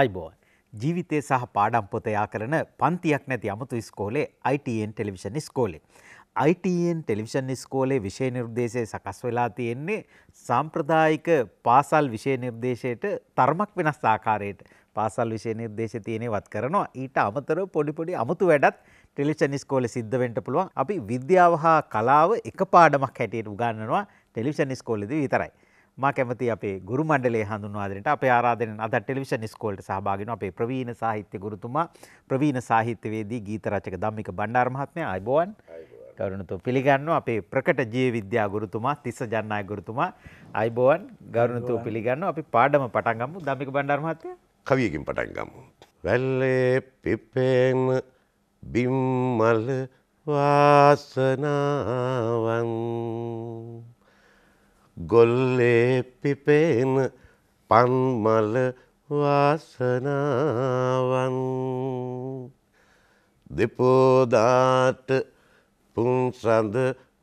අයිබෝන් ජීවිතය සහ පාඩම් පොතයා කරන පන්තියක් නැති අමුතු ස්කෝලේ ITN ටෙලිවිෂන් ස්කෝලේ. ITN ටෙලිවිෂන් ස්කෝලේ විෂය නිර්දේශය සකස් වෙලා තියෙන්නේ සාම්ප්‍රදායික පාසල් විෂය නිර්දේශයට තර්මක් වෙනස් ආකාරයට පාසල් විෂය නිර්දේශ තියෙනවත් කරනවා ඊට අමතර පොඩිපොඩි අමුතු වැඩත් ටෙලිෂන් ස්කෝලේ සිද්ධ වෙන්න පුළුවන් අපි විද්‍යාව හා කලාව එක පාඩමක් හැටියට උගන්වනවා ටෙලිවිෂන් ස්කෝලේදී විතරයි. මා කැමති අපේ ගුරු මණ්ඩලේ හඳුන්වාදරට අප ආරාධනෙන් අද ටෙලිවිෂන් ස්කෝල්ට සහභාගින අපේ ප්‍රවීණ සාහිත්‍ය ගුරුතුමා ප්‍රවීණ සාහිත්‍යවේදී ගීත රචක ධම්මික බණ්ඩාර මහත්මයා අයිබෝවන් කරුණුතු පිළිගන්නවා අපේ ප්‍රකට ජීව විද්‍යා ගුරුතුමා තිස්ස ජන්නාය ගුරුතුමා අයිබෝවන් ගරුණුතු පිළිගන්නවා අපි පාඩම පටන් ගමු ධම්මික බණ්ඩාර මහත්මයා කවියකින් පටන් ගමු වැල්ලේ පිපෙම බිම්මල වාසනාවන් ගොල්ලේ පිපෙන පන්මල වාසනාවන් දෙපෝදාට පුන්සඳ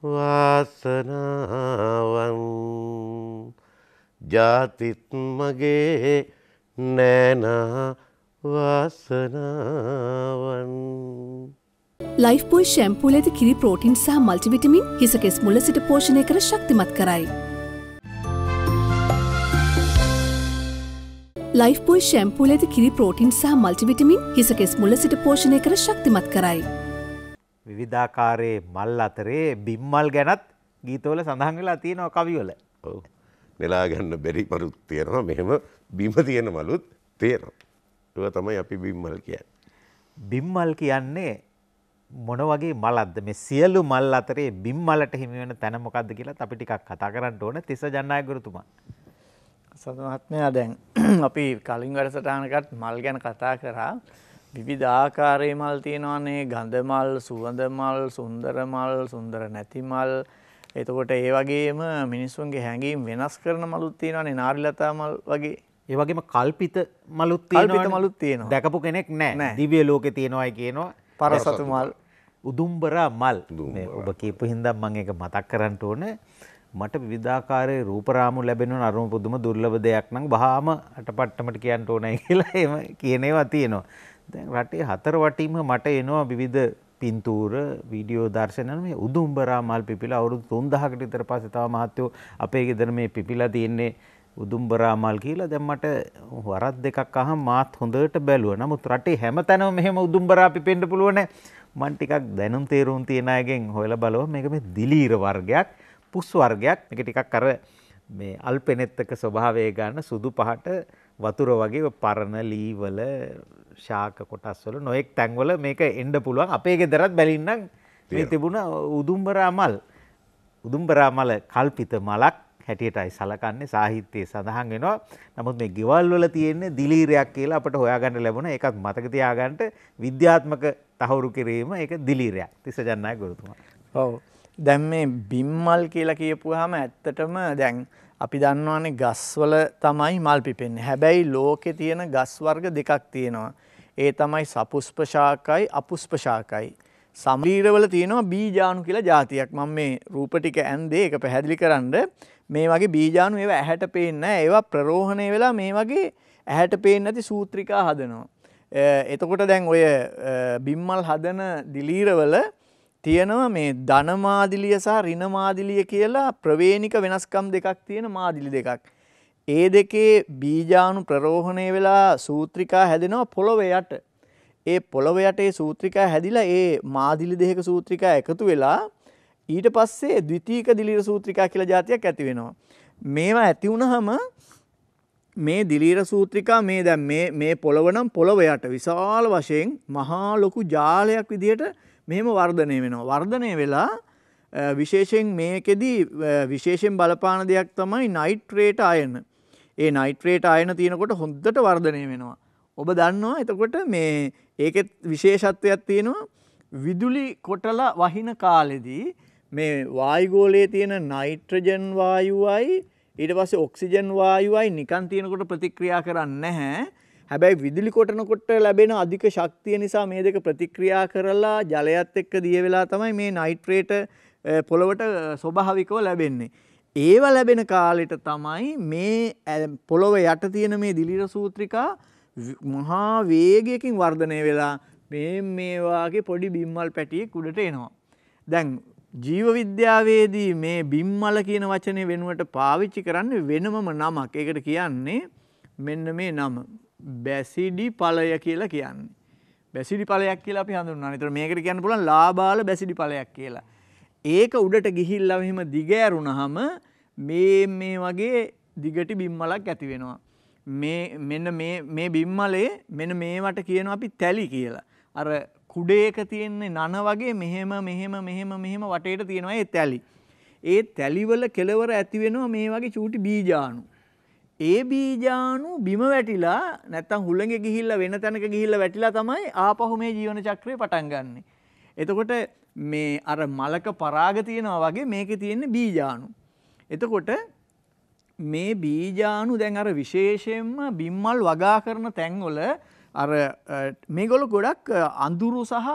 වාසනාවන් ජාතිත් මගේ නෑනා වාසනාවන් ලයිෆ්බෝයි ශැම්පූලද කිරි ප්‍රෝටින් සහ මල්ටිවිටමින් හිසකෙස් මුල සිට පෝෂණය කර ශක්තිමත් කරයි. ලයිෆ්බෝයි ශැම්පූල ඇති කිරි ප්‍රෝටින් සහ මල්ටිවිටමින් හිසකෙස් මුල සිට පෝෂණය කර ශක්තිමත් කරයි. විවිධාකාරයේ මල් අතරේ බිම්මල් ගැනත් ගීතවල සඳහන් වෙලා තියෙනවා කවිවල. ඔව්. නෙලා ගන්න බැරි මරුත් තියෙනවා මෙහෙම බිම තියෙන මලුත් තියෙනවා. ඒක තමයි අපි බිම්මල් කියන්නේ. බිම්මල් කියන්නේ මොන වගේ මලක්ද මේ සියලු මල් අතරේ බිම්මලට හිමි වෙන තැන මොකක්ද කියලා අපි ටිකක් කතා කරන්න ඕන තිස්ස ජන්නායක ගුරුතුමා. සතමහත්මයා දැන් අපි කලින් වැඩසටානකත් මල් ගැන කතා කරා විවිධාකාරයේ මල් තියෙනවානේ ගඳමල් සුවඳමල් සුන්දරමල් සුන්දර නැතිමල් එතකොට ඒ වගේම මිනිස්සුන්ගේ හැඟීම් වෙනස් කරන මලුත් තියෙනවානේ නාරිලතා මල් වගේ ඒ වගේම කල්පිත මලුත් තියෙනවා මලුත් තියෙනවා දැකපු කෙනෙක් නැහැ දිව්‍ය ලෝකේ තියෙනවායි කියනවා පරසතු මල් උදුම්බරා මල් ඔබ කියපු හින්දා මම ඒක මතක් කරන්න ඕනේ මට විධාකාරය රූපරාමු ලැබෙන අරුම පුදුම දුර්ලභ දෙයක් නම් බහාම අටපට්ටමට කියන්න ඕනයි කියලා එම කියනවා තියෙනවා. දැන් රටේ හතර වටීම මට එනවා විවිධ පින්තූර වීඩියෝ දර්ශනන මේ උදුම්බරා මල් පිපිලා අවුරුදු 3000කට විතර පස්සේ තව මහත්තයෝ අපේ ගෙදර මේ පිපිලා තියෙන්නේ උදුම්බරා මල් කියලා දැන් මට වරක් දෙකක් අහම මාත් හොඳට බැලුවා. නමුත් රටේ හැමතැනම මෙහෙම උදුම්බරා පිපෙන්න පුළුවන් නෑ. මන් ටිකක් දැනුම් තේරුම් තියන අයගෙන් හොයලා බලව මේක මේ දිලීර වර්ගයක්. පුස්සු වර්ගයක් මේක ටිකක් අර මේ අල්පෙනෙත්තක ස්වභාවය ගන්න සුදු පහට වතුර වගේ පරණ ලීවල ශාක කොටස්වල නොයෙක් තැන්වල මේක එන්ඩ පුළුවන් අපේ ගෙදරත් බැලින්නම් මේ තිබුණ උදුම්බරා මල් උදුම්බරා මල කල්පිත මලක් හැටියටයි සලකන්නේ සාහිත්‍යයේ සඳහන් වෙනවා නමුත් මේ ගෙවල් වල තියෙන්නේ දිලීරයක් කියලා අපට හොයාගන්න ලැබුණ එකක් මතක තියාගන්න විද්‍යාත්මක තහවුරු කිරීම ඒක දිලීරයක් තිස්ස ජන්නාය ගුරුතුමා. ඔව් දැන් මේ බිම්මල් කියලා කියපුවාම ඇත්තටම දැන් අපි දන්නවානේ ගස්වල තමයි මල් පිපෙන්නේ. හැබැයි ලෝකේ තියෙන ගස් වර්ග දෙකක් තියෙනවා. ඒ තමයි සපුෂ්ප ශාකයි අපුෂ්ප ශාකයි. සමීරවල තියෙනවා බීජාණු කියලා જાතියක්. මම මේ රූප ටික ඇන්දේ ඒක පැහැදිලි කරන්න මේ වගේ බීජාණු ඒවා ඇහැට පේන්නේ නැහැ. ඒවා ප්‍රරෝහණය වෙලා මේ වගේ ඇහැට පේන්නේ නැති සූත්‍රිකා හදනවා. එතකොට දැන් ඔය බිම්මල් හදන දිලීරවල තියෙනවා මේ ධන මාදිලිය සහ ඍණ මාදිලිය කියලා ප්‍රවේනික වෙනස්කම් දෙකක් තියෙන මාදිලි දෙකක්. ඒ දෙකේ බීජාණු ප්‍රරෝහණය වෙලා සූත්‍රිකා හැදෙනවා පොළොව යට. ඒ පොළොව යටේ සූත්‍රිකා හැදිලා ඒ මාදිලි දෙකක සූත්‍රිකා එකතු වෙලා ඊට පස්සේ ද්විතීක දිලීර සූත්‍රිකා කියලා જાතියක් ඇති වෙනවා. මේවා ඇති වුනහම මේ දිලීර සූත්‍රිකා මේ දැන් මේ මේ පොළව නම් පොළව යට විශාල වශයෙන් මහා ලොකු ජාලයක් විදිහට මෙහෙම වර්ධනය වෙනවා. වර්ධනය වෙලා විශේෂයෙන් මේකෙදී විශේෂයෙන් බලපාන දෙයක් තමයි නයිට්‍රේට අයන. ඒ නයිට්‍රේට අයන තියෙනකොට හොඳට වර්ධනය වෙනවා. ඔබ දන්නවා එතකොට මේ ඒකෙත් විශේෂත්වයක් තියෙනවා විදුලි කොටල වහින කාලෙදී මේ වායුගෝලයේ තියෙන නයිට්‍රජන් වායුවයි ඊට පස්සේ ඔක්සිජන් වායුවයි නිකන් තියෙනකොට ප්‍රතික්‍රියා කරන්නේ නැහැ. හැබැයි විදුලි කොටනකොට ලැබෙන අධික ශක්තිය නිසා මේ දෙක ප්‍රතික්‍රියා කරලා ජලයත් එක්ක දිය වෙලා තමයි මේ නයිට්‍රේට පොළොවට ස්වභාවිකව ලැබෙන්නේ. ඒව ලැබෙන කාලෙට තමයි මේ පොළොව යට තියෙන මේ දිලිර සූත්‍රිකා මහා වේගයකින් වර්ධනය වෙලා මේ මේවාගේ පොඩි බිම්මල් පැටියෙක් උඩට එනවා. දැන් ජීව විද්‍යාවේදී මේ බිම්මල කියන වචනය වෙනුවට පාවිච්චි කරන්න වෙනමම නමක් ඒකට කියන්නේ මෙන්න මේ නම බැසිඩි ඵලය කියලා කියන්නේ. බැසිඩි ඵලයක් කියලා අපි හඳුන්වනවා. ඒතර මේකට කියන්න පුළුවන් ලාබාල බැසිඩි ඵලයක් කියලා. ඒක උඩට ගිහිල්ලා මෙහෙම දිගෑරුණාම මේ මේ වගේ දිගටි බිම්මලක් ඇති වෙනවා. මේ මෙන්න මේ මේ බිම්මලේ මෙන්න මේවට කියනවා අපි තැලි කියලා. අර කුඩේක තියෙන්නේ නන වගේ මෙහෙම මෙහෙම මෙහෙම මෙහෙම වටේට තියෙනවා ඒ තැලි. ඒ තැලිවල කෙලවර ඇති වෙනවා මේ වගේ චූටි බීජාණු. ඒ බීජාණු බිම වැටිලා නැත්තම් හුළඟේ ගිහිල්ලා වෙන තැනක ගිහිල්ලා වැටිලා තමයි ආපහු මේ ජීවන චක්‍රය පටන් ගන්නෙ. එතකොට මේ අර මලක පරාග තියෙනවා වගේ මේකේ තියෙන බීජාණු. එතකොට මේ බීජාණු දැන් අර විශේෂයෙන්ම බිම්මල් වගා කරන තැන්වල අර මේගොල්ලෝ ගොඩක් අඳුරු සහ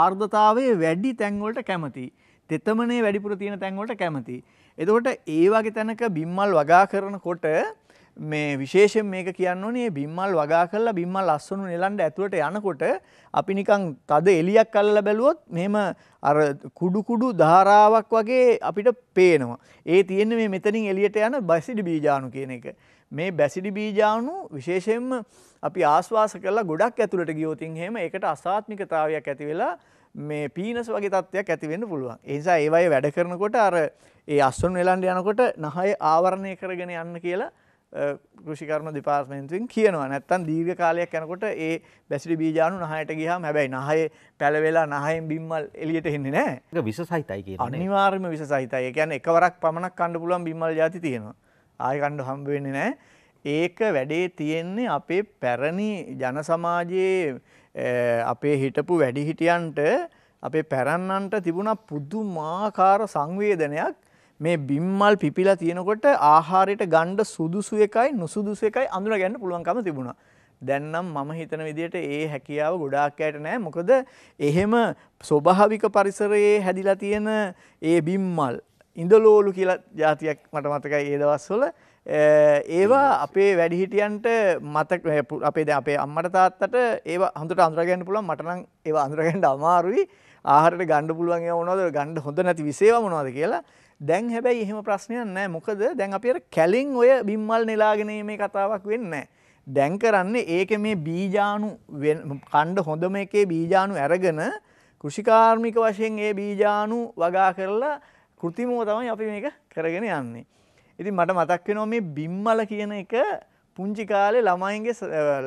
ආර්ද්‍රතාවයේ වැඩි තැන්වලට කැමති. තෙතමනේ වැඩිපුර තියෙන තැන්වලට කැමති. එතකොට ඒ වගේ තැනක බිම්මල් වගා කරනකොට මේ විශේෂයෙන් මේක කියන්න ඕනේ බිම්මල් වගා කරලා බිම්මල් අස්සනු නෙලන්න ඇතුළට යනකොට අපි නිකන් තද එලියක් අල්ලලා බැලුවොත් මෙහෙම අර කුඩු කුඩු ධාරාවක් වගේ අපිට පේනවා. ඒ තියෙන්නේ මේ මෙතනින් එළියට යන බැසිඩි බීජාණු කියන එක. මේ බැසිඩි බීජාණු විශේෂයෙන්ම අපි ආශ්වාස කරලා ගොඩක් ඇතුළට ගියොත් එහෙම ඒකට අසාත්මිකතාවයක් ඇති වෙලා මේ පීනස් වගේ තත්ත්වයක් ඇති වෙන්න පුළුවන්. ඒ නිසා ඒවයේ වැඩ කරනකොට අර ඒ අස්වනු එලන්න යනකොට නහය ආවරණය කරගෙන යන්න කියලා කෘෂිකර්ම දෙපාර්තමෙන්තුවෙන් කියනවා නැත්තන් දීර්ඝ කාලයක් යනකොට ඒ බැසිරි බීජානු නහයට ගියාම හැබැයි නහය පැලවෙලා නහයෙන් බිම්මල් එළියට එන්නේ නැහැ. විස සහිතයි කියන්නේ. අනිවාර්යයෙන්ම විස සහිතයි. ඒ කියන්නේ එකවරක් පමණක් කන්න පුළුවන් බිම්මල් ಜಾති තියෙනවා. ආයෙ කන්න හම්බ වෙන්නේ නැහැ. ඒක වැඩේ තියෙන්නේ අපේ පැරණි ජන සමාජයේ අපේ හිටපු වැඩිහිටියන්ට අපේ පැරන්නන්ට තිබුණ පුදුමාකාර සංවේදනයක් මේ බිම්මල් පිපිලා තියෙනකොට ආහාරයට ගණ්ඩ සුදුසු එකයි නුසුදුසු එකයි අඳුන ගන්න පුළුවන්කම තිබුණා. දැන්නම් මම හිතන විදිහට ඒ හැකියාව ගොඩාක් අයට නෑ මොකද එහෙම ස්වභාවික පරිසරයේ හැදිලා තියෙන ඒ බිම්මල් ඉඳලෝලු කියලා ජාතියක් මට මතකයි ඒ දවස්වල ඒවා අපේ වැඩිහිටියන්ට මතක අපේ ද අපේ අම්මට තාත්තට ඒ හඳුට අඳුරගන්න පුළුවන් මටනම් ඒ අඳුරගන්නට අමාරුයි ආහරට ගණ්ඩ පුළුවන් ඕනොද ගණ්ඩ හොඳ නැති විසේවා මොනවාද කියලා දැන් හැබැයි එහෙම ප්‍රශ්නයක් නෑ මොකද දැන් අපි කැලින් ඔය බිම්මල් නෙලාගෙන මේ කතාවක් වෙන්න. දැන් කරන්නේ ඒක මේ බීජානු කණ්ඩ හොඳම එකේ බීජානු ඇරගෙන කෘෂිකාර්මික වශයෙන් ඒ බීජානු වගා කරලා කෘතිමෝ තමයි අපි මේක කරගෙන යන්නේ. ඉතින් මට මතක් වෙනවා මේ බිම්මල කියන එක පුංචි කාලේ ළමයින්ගේ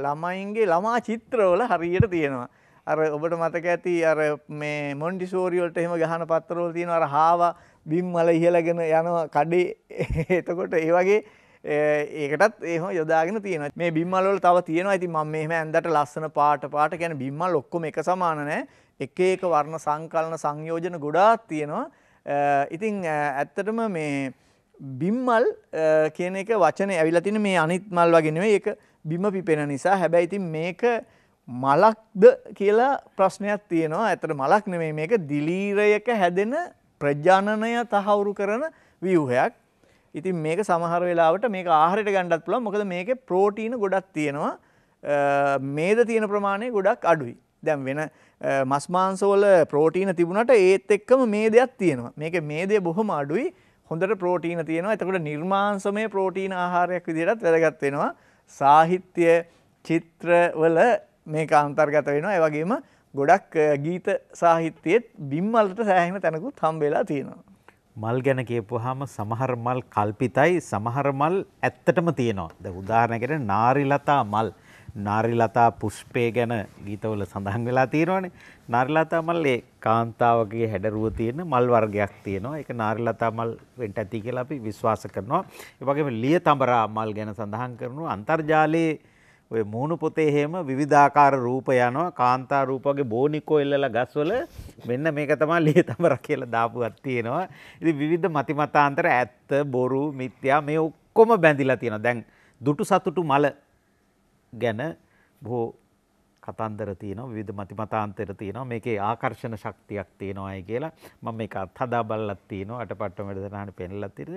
ළමයින්ගේ ළමා චිත්‍රවල හරියට තියෙනවා. අර ඔබට මතක ඇති අර මේ මොන්ඩිසෝරියෝල්ට එහෙම ගහන පත්තරවල තියෙන අර හාවා බිම්මල ඉහලගෙන යන කඩේ එතකොට ඒ වගේ ඒකටත් ඒහ යොදාගෙන තියෙන මේ බිම්මල්වල තව තියෙනවා ඇති මම මෙහෙම ඇන්දට ලස්සන පාට පාට ගැන බිම්මල් ඔක්කොම එක සමාන නෑ එක ඒක වර්ණ සංකලන සංයෝජන ගොඩාක් තියෙනවා ඉතින් ඇත්තටම මේ බිම්මල් කියන එක වචන ඇවිලා තින මේ අනිත් මල් වගෙනව ඒක බිම පිපෙන නිසා හැබැයි ඉතින් මේක මලක්ද කියලා ප්‍රශ්නයක් තියෙනවා ඇතට මලක් නෙමේ මේක දිලීරයක හැදෙන ප්‍රජානනය තහවුරු කරන ව්‍යවහයක්. ඉතින් මේක සමහර වෙලාවට මේක ආහාරයට ගන්නත් පුළුවන්. මොකද මේකේ ප්‍රෝටීන ගොඩක් තියෙනවා. මේද තියෙන ප්‍රමාණය ගොඩක් අඩුයි. දැන් වෙන මස් මාංශවල ප්‍රෝටීන තිබුණට ඒත් එක්කම මේදයක් තියෙනවා. මේකේ මේදය බොහොම අඩුයි. හොඳට ප්‍රෝටීන තියෙනවා. එතකොට නිර්මාංශමය ප්‍රෝටීන ආහාරයක් විදිහටත් වැදගත් වෙනවා. සාහිත්‍ය චිත්‍රවල මේක අන්තර්ගත වෙනවා. ඒ වගේම ගොඩක් ගීත සාහිත්‍යයේත් බිම්මල්ට සෑහෙන තැනකුත් හම්බෙලා තියෙනවා. මල් ගැන කියපුවාම සමහර මල් කල්පිතයි සමහර මල් ඇත්තටම තියෙනවා. දැන් උදාහරණයකට නාරිලතා මල් නාරිලතා පුෂ්පේ ගැන ගීතවල සඳහන් වෙලා තියෙනවානේ. නාරිලතා මල් ඒ කාන්තාවකගේ හැඩරුව තියෙන මල් වර්ගයක් තියෙනවා. ඒක නාරිලතා මල් වෙන්න ඇති කියලා අපි විශ්වාස කරනවා. ඒ වගේම ලියතඹරා මල් ගැන සඳහන් කරනවා. අන්තර්ජාලයේ ඔය මූුණු පොතේ හෙම විධාකාර රූප යනවා කාන්තා රූපගේ බෝනිකෝ එල්ලල ගස්වල මෙන්න මේක තමා ලේ තමර කියල දාපුුවත් තියෙනවා. ඉති විධ මතිමතාන්තර ඇත්ත බොරු මිත්‍යා මේ ඔක්කොම බැඳිලා තියෙන දැන් දුටු සතුටු මල ගැන බෝ කතන්දර තියන විධ මතිමතාන්තර තියනවා මේකේ ආකර්ශණ ශක්තියක් තියෙනවාය කියලා මම මේ අත්හදා බල්ලත් තියනවා අට පට්ට වැඩදනාට පෙනල්ලත් තිරද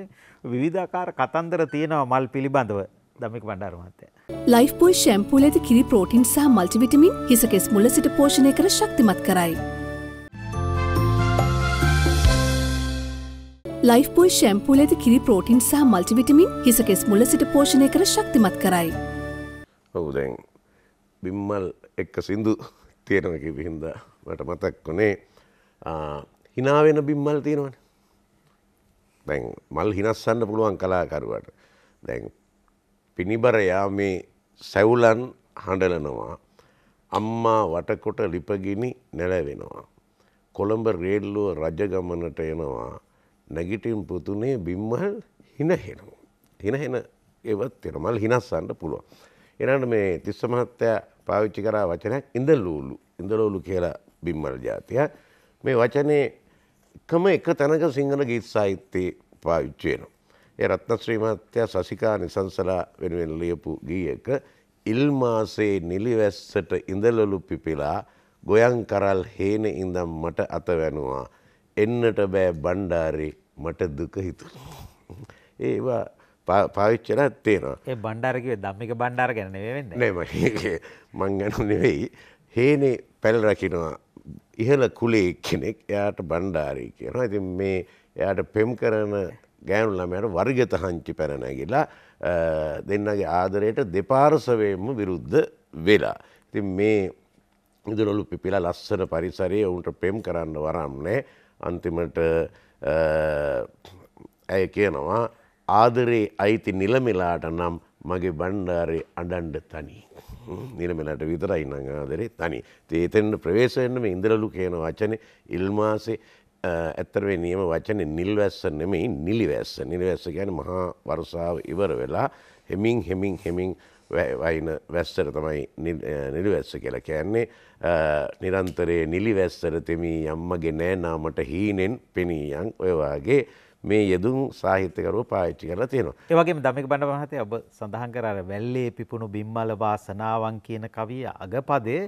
විධාකාර කතන්දර තියෙනවා මල් පිළිබඳව දමික බණ්ඩාර මහත්තයා. ලයිෆ් බෝයි ෂැම්පූ ලෙද කිරි ප්‍රෝටීන් සහ මල්ටිවිටමින් හිස කෙස් මුල සිට පෝෂණය කර ශක්තිමත් කරයි. ලයිෆ් බෝයි ෂැම්පූ ලෙද කිරි ප්‍රෝටීන් සහ මල්ටිවිටමින් හිස කෙස් මුල සිට පෝෂණය කර ශක්තිමත් කරයි. ඔව් දැන් බිම්මල් එක්ක සින්දු තියෙනවා කිව්ව හින්දා මට මතක් වුණේ hina වෙන බිම්මල් තියෙනවනේ. දැන් මල් හිනස්සන්න පුළුවන් කලාකරුවාට. දැන් පිණිබරයා මේ සැවුලන් හඬලනවා. අම්මා වටකොට ලිපගිනි නැලවෙනවා. කොළඹ රේල්ලුව රජගමනට එනවා නැගිටින් පුතුනේ බිම්මල් හිනහෙන. හිනහෙන ඒවත් එනමල් හිනස්සන්න පුළුව. එනට මේ තිස්ස මහත්තයා පාවිච්චි කරා වචනයක් ඉඳලූලු ඉඳලෝලු කියලා බිම්මල් ජාතිය මේ වචනේ එකම එක තැනක සිංහල ගීත් සාහිත්‍යයේ පාවිච්චයනවා. ඒ රත්නශ්‍රී මහත්තයා සසිකා නිසංසලා වෙනුවෙන් ලියපු ගීයක ඉල්මාසේ නිලිවැස්සට ඉඳලලු පිපිලා ගොයන් කරල් හේන ඉඳම් මට අත වැනවා එන්නට බෑ බණ්ඩාරේ මට දුක හිතුණා. ඒවා පාවිච්චලා ඇත්තේනවා ඒ බණ්ඩාරකිව දම්මික බණ්ඩාර ගැන වෙන්න නම මං ගැනු නෙවෙයි හේනේ පැල් රකිනවා ඉහල කුලේ කෙනෙක් එයාට බණ්ඩාරී කියනවා ඇති මේ එයාට පෙම් කරන ගෑනු ළමයට වර්ගත හංචි පැරණැගිලා දෙන්නගේ ආදරයට දෙපාර්සවයෙන්ම විරුද්ධ වෙලා. ඉතින් මේ ඉදුරොලු පිපිලා ලස්සන පරිසරයේ ඔවුන්ට පෙම් කරන්න වරම්නෑ අන්තිමට ඇය කියනවා ආදරේ අයිති නිලමිලාට නම් මගේ බණ්ඩාරේ අඩන්ඩ තනි. නිලමෙලට විතරයි නං ආදරේ තනි. ඒතෙන්ට ප්‍රවේශයෙන්ම ඉඳරලු කියන වචන ඉල්මාසේ ඇත්තර මේ නියම වචනේ නිල්වැස්ස නෙමෙයි නිලිවැස්ස. නිලිවැස්ස කියන්නේ මහා වර්ෂාව ඉවර වෙලා හෙමින් හෙමින් හෙමින් වයින වැස්සර තමයි නිලිවැස්ස කියලා කියන්නේ නිරන්තරයේ නිලිවැස්සර තෙමී යම්මගේ නෑනාමට හීනෙන් පෙනීයන් ඔයවාගේ මේ යෙදුම් සාහිත්‍යකරුව පාච්චි කරලා තියෙනවා. ඒ වගේම ධම්මික බණ්ඩ මහත්තයා ඔබ සඳහන් කර අර වැල්ලේ පිපුණු බිම්මල වාසනාවන් කියන කවිය අගපදේ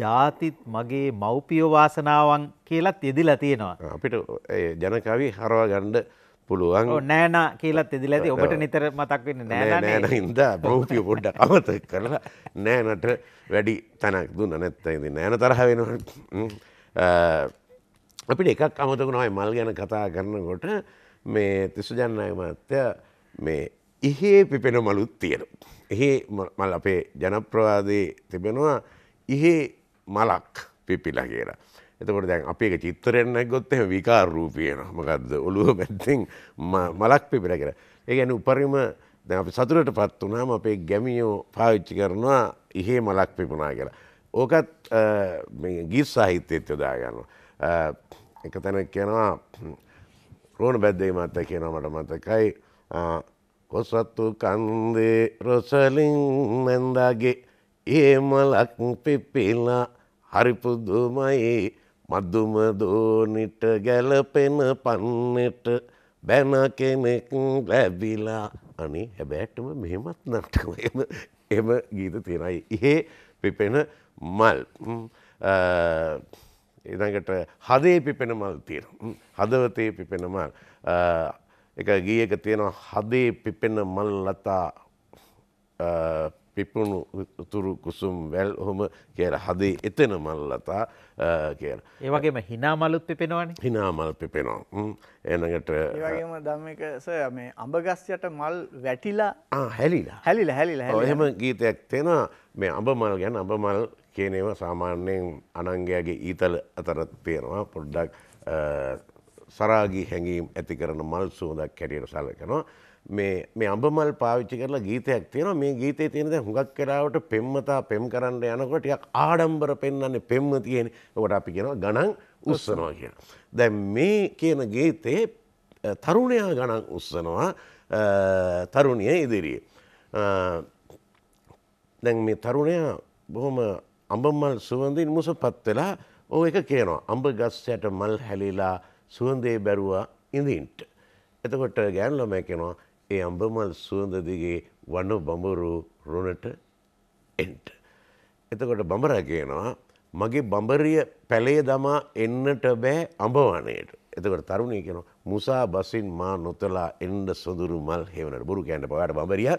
ජාතිත් මගේ මව්පියෝ වාසනාවන් කියලත් යෙදිලා තියෙනවා. අපිට ජනකවි හරවා ගණ්ඩ පුළුවන් නෑන කියලත් එදිල ඇති ඔබට නිතර මතක් වෙන්න නෑ නෑන හිද බෞතිය පොඩ්ඩ අමත කරලා නෑනට වැඩි තැනක් දුන්න නැත්තයිද නෑන තරහ වෙනවා අපිට එකක් අමතකුණයි මල් ගැන කතා කරනකොට මේ තිසුජන්නය මත්‍ය මේ ඉහේ පිපෙන මලුත් තියෙන. එහේ මල් අපේ ජනප්‍රවාදයේ තිබෙනවා ඉහේ මලක් පිපිලා කියලා. එතකොට දැන් අපේ චිත්තරෙන් ගොත් එම විකාර රූපයන මකක්ද ඔලුව පැත්තෙන් මලක් පිපිල කර. ඒ ගැන උපරිම දැ අපි සතුරට පත් වනාම අපේ ගැමියෝ පාවිච්චි කරනවා ඉහේ මලක් පිපුණා කියලා. ඕකත් ගිස් සාහිත්‍යයත් යොදාගන්න. එක තැන කියනවා රෝණ බැද්දේ මත්ත කියනමට මතකයි කොසත්තු කන්දේ රොසලින් නැන්දාගේ ඒමලක් පෙපෙලා හරිපුදුමයේ මදුම දෝනිට ගැලපෙන පන්නට බැන කෙනෙක් ලැබිලා අනේ හැබෑටම මෙහෙමත් නටම එම ගීත තියෙනයි. ඉහේ පිපෙන මල් එදඟට හදේ පිපෙන මල් තියෙන. හදවතේ පිපෙන මල් එක ගීයක තියෙනවා හදේ පිපෙන මල් ලතා පිප්පුණු තුරු කුසුම් වැල් හොම කියල හදේ එතෙන මල්ලතා කියල. ඒවගේම හිනාමලුත් පිපෙනවන හිනාමල් පිපෙනවා එනඟට දමස මේ අඹගස්යට මල් වැටිලා හැලිලා හැලිල හැලිල එහෙම ගීතයක් තෙන මේ අඹමල් ගැන අඹමල් කියනව සාමාන්‍යයෙන් අනංගයාගේ ඊතල අතර තියෙනවා පොඩ්ඩක් සරාගී හැඟීම් ඇති කරන මල් සූදක් කැටියට සලකනවා. මේ අඹමල් පාවිච්චි කරලා ගීතයක් තියෙන මේ ගීතේ තියෙන දැන් හුඟක් කරාවට පෙම්මතා පෙම් කරන්න යනකොට ටිකක් ආඩම්බර පෙන්වන්නේ පෙම්ම තියෙන. ඒකට අපි කියනවා ගණන් උස්සනවා කියලා. දැන් මේ කියන ගීතේ තරුණයා ගණන් උස්සනවා තරුණිය ඉදිරියේ. දැන් මේ තරුණයා බොහොම අඹමල් සුවඳින් මුසපත් වෙලා ඕ එක කියනවා. අඹ ගස්යට මල් හැලිලා සුවඳේ බැරුවා ඉඳින්ට. එතකොට ගෑන් ළමය කෙනවා ඒ අඹමල් සුවඳදිගේ වනු බඹරු රුණට එන්ට. එතකොට බඹර කියනවා මගේ බඹරිය පැලේ දමා එන්නට බෑ අඹවනයට. එතකට තරුණය කෙන මුසා බසින් මා නොතලා එන්ඩ සොඳුරු මල් හෙවනට බුරු කෑන්ට පවාට බඹරිය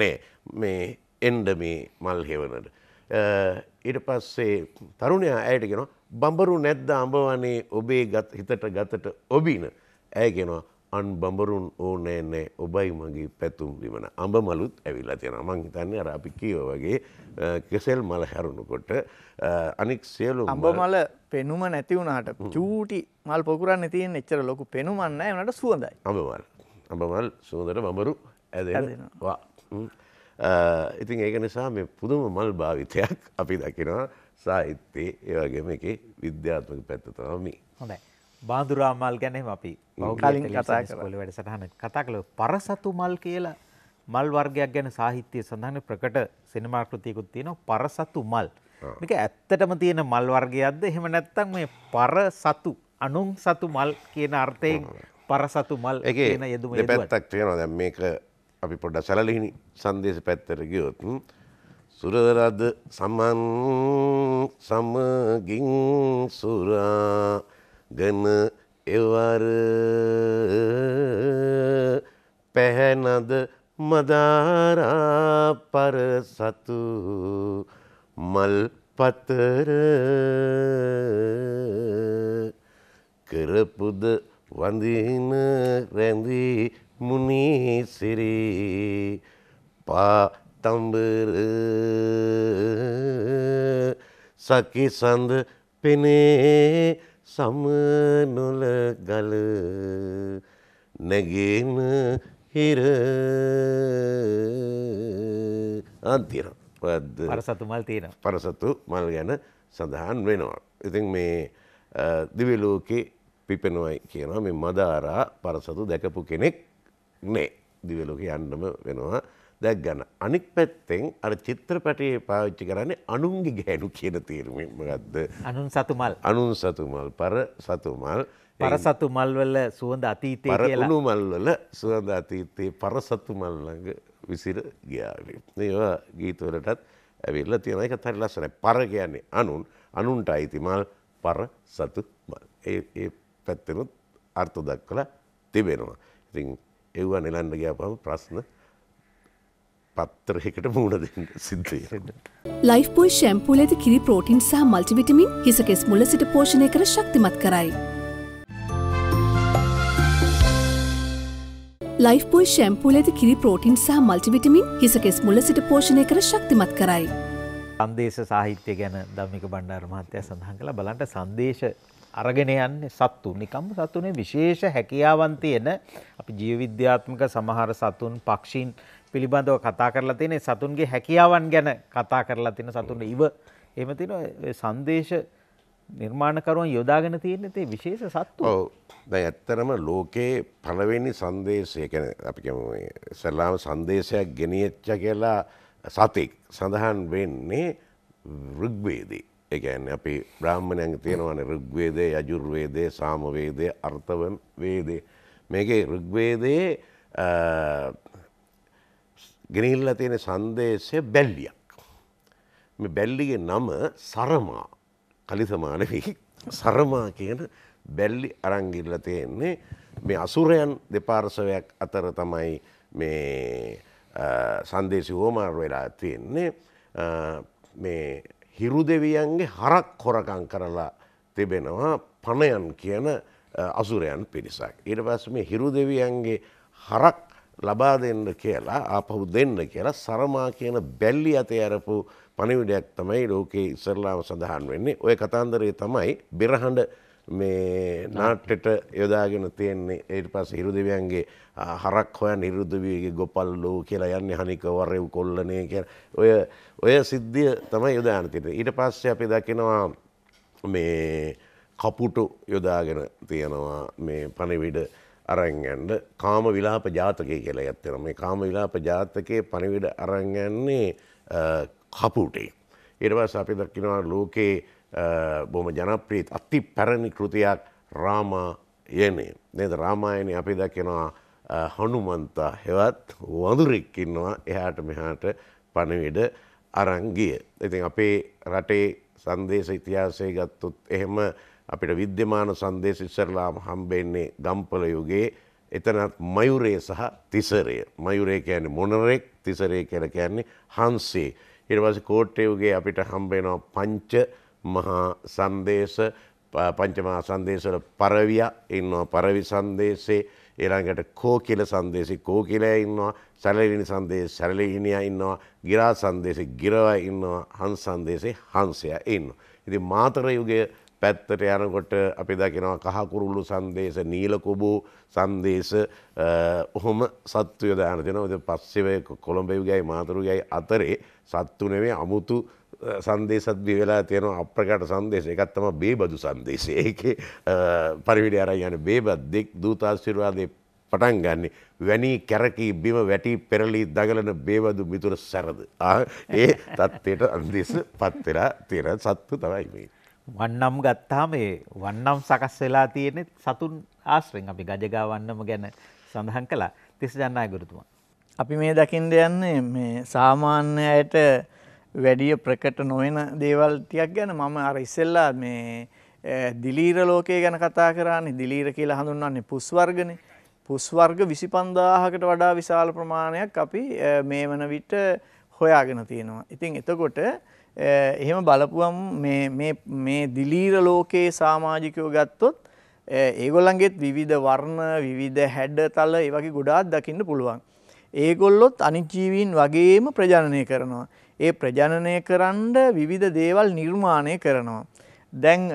නෑ මේ එන්ඩ මේ මල් හෙවනට. ඊට පස්සේ තරුණයා ඇයටගෙන බඹරු නැද්ද අඹවනේ ඔබේ හිතට ගතට ඔබින ඇයගෙනවා අන් බඹරුන් ඕනෑ නෑ ඔබයි මගේ පැතුම් ලිමන අඹ මලුත් ඇවිල්ලා තියෙන මං හිතන්නේ අර අපි කියෝ වගේ කෙසෙල් මල හැරුණුකොට අනික් සියලු අඹ මල පෙනුම නැති වුණාට චූටි මල් පොකුරන්න තියෙන එච්චර ලොකු පෙනුමන්න එනට සුවඳයි අඹමල් අඹමල් සුවඳට බඹරු ඇදෙනවා ඉතින් ඒක නිසා මේ පුදුම මල් භාවිතයක් අපි දකිනවා සාහිත්‍යයේ ඒ වගේම එකේ විද්‍යාත්මක පැත්ත තමයි හොඳයි බාඳුරා මල් ගැනම අපි කලින් කතා කොල වැඩසටහන කතා කළ පරසතු මල් කියලා මල් වර්ගයක් ගැන සාහිත්‍යය සඳහන ප්‍රකට සිනමාකෘතියකුත් තියෙනවා පරසතු මල් මේක ඇත්තටම තියෙන මල් වර්ගයක්ද එහෙම නැත්තම් මේ පර සතු අනුන් සතු මල් කියන අර්ථයෙන් පරසතු මල් කියන යෙදුම පැත්තක් තියෙනවා දැන් මේක අපි පොඩ්ඩ සැලලිහිනි සංදේශ පැත්තට ගියොත් සුරරද සමන් සමගින් සුරා ගන එවර පැහැනද මදාරා පර සතු මල් පතර කරපුද වඳින රැඳී මුනිසිරි පා තම්බර සකි සඳ පෙනේ සමනොල ගල නැගෙන හිර අන්තිර පරසතු මල් තියෙන පරසතු මල් ගැන සඳහන් වෙනවා. ඉතින් මේ දිවිලෝකෙ පිපෙනුවයි කියනවා මේ මදාරා පරසතු දැකපු කෙනෙක් නේ දිවලෝක යන්නම වෙනවා. දැක් ගන්න අනික් පැත්තෙන් අර චිත්‍රපටයේ පාවිච්චි කරන්නේ අනුන්ගේ ගෑනු කියන තේරුමෙන් මගත්ද අනුන් සතුමල් අනුන් සතුමල් පර සතුමල් පර සතුමල් වල සුවඳ අතීතය කියලා උණු මල් වල සුවඳ අතීතයේ පර සතුමල් ළඟ විසිර ගියානේ ඒවා ගීතවලටත් ඇවිල්ලා තියෙන එකත් හරි ලස්සනයි පර කියන්නේ අනුන් අනුන්ට අයිති මල් පර සතු මල් ඒ ඒ පැත්තෙනුත් අර්ථ දක්වලා තිබෙනවා ඉතින් එව්වා නෙලන්න ගියාපම ප්‍රශ්න පත්තරයකට මූුණ දෙන්න සිද්ධයෙන්. ලයිෆ්බෝයි ශැම්පූල ඇති කිරි පෝටින් සහ මල්ටිවිටමින් හිසකෙස් මුල සිට පෝෂණය කර ශක්තිමත් කරයි. ලයිෆ්බෝයි ශැම්පූල ඇති කිරි පෝටින් සහ මල්ටිවිටමින් හිසකෙස් මුල සිට පෝෂණය කර ශක්තිමත් කරයි. සන්දේශ සාහිත්‍ය ගැන දම්මික බණ්ඩාර මහත්තය සඳහන් කළ බලන්ට සංදේශ අරගෙන යන්නේ සත්තු නිකම් සතුනේ විශේෂ හැකියාවන් තියෙන අපි ජීවවිද්‍යාත්මක සමහර සතුන් පක්ෂීන් පිළිබඳව කතා කරලා තියෙන සතුන්ගේ හැකියාවන් ගැන කතා කරලා තියෙන සතුන්ට ඉව එහෙම තියෙන සංදේශ නිර්මාණකරුවන් යොදාගෙන තියෙන තේ විශේෂ සත්තු. ඔව්. දැන් ඇත්තරම ලෝකේ පළවෙනි සංදේශය කියන්නේ අපි කියමු ඉස්ලාම සංදේශයක් ගෙනියච්ච කියලා සතෙක් සඳහන් වෙන්නේ ඍග්වේදේ. ඒ කියන්නේ අපි බ්‍රාහ්මණයන් තියෙනවානේ ඍග්වේදේ, යජුර්වේදේ, සාමවේදේ, අර්ථව වේදේ. මේකේ ඍග්වේදේ ගෙනහිල්ල තියෙන සන්දේශය බැල්ලියක්. මේ බැල්ලිගේ නම සරමා කලිසමානවෙහි සරමා කියන බැල්ලි අරංගිල්ල තියෙන්නේ මේ අසුරයන් දෙපාර්සවයක් අතර තමයි මේ සන්දේශි හෝමාර් වෙලා තියෙන්නේ මේ හිරු දෙවියන්ගේ හරක් හොරකං කරලා තිබෙනවා පණයන් කියන අසුරයන් පිරිසක්. ඊට පස්ස මේ හිරු දෙවියන්ගේ හරක් ලබා දෙන්න කියලා ආපහු දෙන්න කියලා සරමා කියන බැල්ලි අතේ අරපු පණිවිඩයක් තමයි ලෝකයේ ඉස්සරලාම සඳහන් වෙන්නේ ඔය කතන්දරය තමයි බෙරහඬ මේ නාට්‍යට යොදාගෙන තියෙන්නේ ඒට පස් හිරුදවියන්ගේ හරක් හොය නිරුද්ධවියගේ ගොපල්ලෝ කියලා යන්න හනිකවරයව් කොල්ලනය කිය ඔය ඔය සිද්ධිය තමයි යොදානතිට ඊට පස්සේ අපි දකිනවා මේ කපුටු යොදාගෙන තියෙනවා මේ පණවිඩ අරංගන්ඩ කාම විලාප ජාතකය කියලා ඇත්තෙන මේ කාම විලාප ජාතකයේ පණවිඩ අරංගන්නේ කපුටේ. ඒවස් අපි දක්කිනවා ලෝකයේ බොම ජනප්‍රීත් අති පැරණි කෘතියක් රාමා යනේ. නේද රාමායන අපි දකිනවා හනුමන්තා හෙවත් වඳුරෙක්කින්නවා එහාට මෙහාට පණවිඩ අරංගිය. ඉතින් අපේ රටේ සන්දේශ ඉතිහාසය ගත්තුත් එහෙම අපිට විද්‍යමාන සංදේශ ඉස්සරලාම හම්බෙන්නේ ගම්පල යුගයේ එතනත් මයුරේ සහ තිසරය මයුරේ කියන්නේ මොනරෙක් තිසරේ කියලා කියන්නේ හංසේ ඊට පස්සේ කෝට්ටේ යුගයේ අපිට හම්බෙනවා පංච මහා සංදේශ පංච මහා සංදේශවල පරවියා ඉන්නවා පරවි සංදේශේ ඊළඟට කෝකිල සංදේශේ කෝකිලයා ඉන්නවා සැලලිනි සංදේශ සැලලිනියා ඉන්නවා ගිරා සංදේශේ ගිරවා ඉන්නවා හංස සංදේශේ හංසයා ඉන්නවා ඉතින් මාතර යුගයේ පැත්තට යනකොට අපි දකිනවා කහකුරුල්ලු සන්දේශ නීලකුබු සන්දේශ ඔහොම සත්වය දාන දෙනවද පස්සෙවය කොළඹෙවුගයි මාතරුගයි අතරේ සත්තු නෙවේ අමුතු සන්දේශත් බිවෙලා තියෙන අප්‍රකට සන්දේශ එකත්තම බේබදු සන්දේශය ඒක පරිවිඩ අරයි යන බේබද්දෙක් දූතාශිරවාදය පටන් ගන්න වැනි කැරකී බිම වැටි පෙරලී දගලන බේවදු මිතුර සැරද ඒ තත්වයට අන්දේශ පත්වෙලා තියෙන සත්තු තවයි මේ. වන්නම් ගත්තාම ඒ වන්නම් සකස් වෙලා තියෙන්නේ සතුන් ආශ්‍රයෙන් අපි ගජගා වන්නම ගැන සඳහන් කළා තිස්ස ජන්නාය ගුරුතුමා. අපි මේ දකිින්ද යන්නේ මේ සාමාන්‍ය අයට වැඩිය ප්‍රකට නොවෙන දේවල් ටියක් ගැන මම අර ඉස්සෙල්ලා මේ දිලීර ලෝකය ගැන කතා කරන්නේ දිලීර කියලා හඳුන්වන්නේ පුස්වර්ගන පුස්වර්ග විසි පන්දාහකට වඩා විශාල ප්‍රමාණයක් අපි මේ වන විට හොයාගෙන තියෙනවා. ඉතින් එතකොට එහෙම බලපුවම් මේ දිලීර ලෝකයේ සාමාජිකයෝ ගත්තොත් ඒගොල්ලන්ගේත් විවිධ වර්ණ විවිධ හැඩ තල ඒවගේ ගොඩාත් දකින්න පුළුවන්. ඒගොල්ලොත් අනිජීවීන් වගේම ප්‍රජණනය කරනවා. ඒ ප්‍රජණනය කරන්න විවිධ දේවල් නිර්මාණය කරනවා. දැන්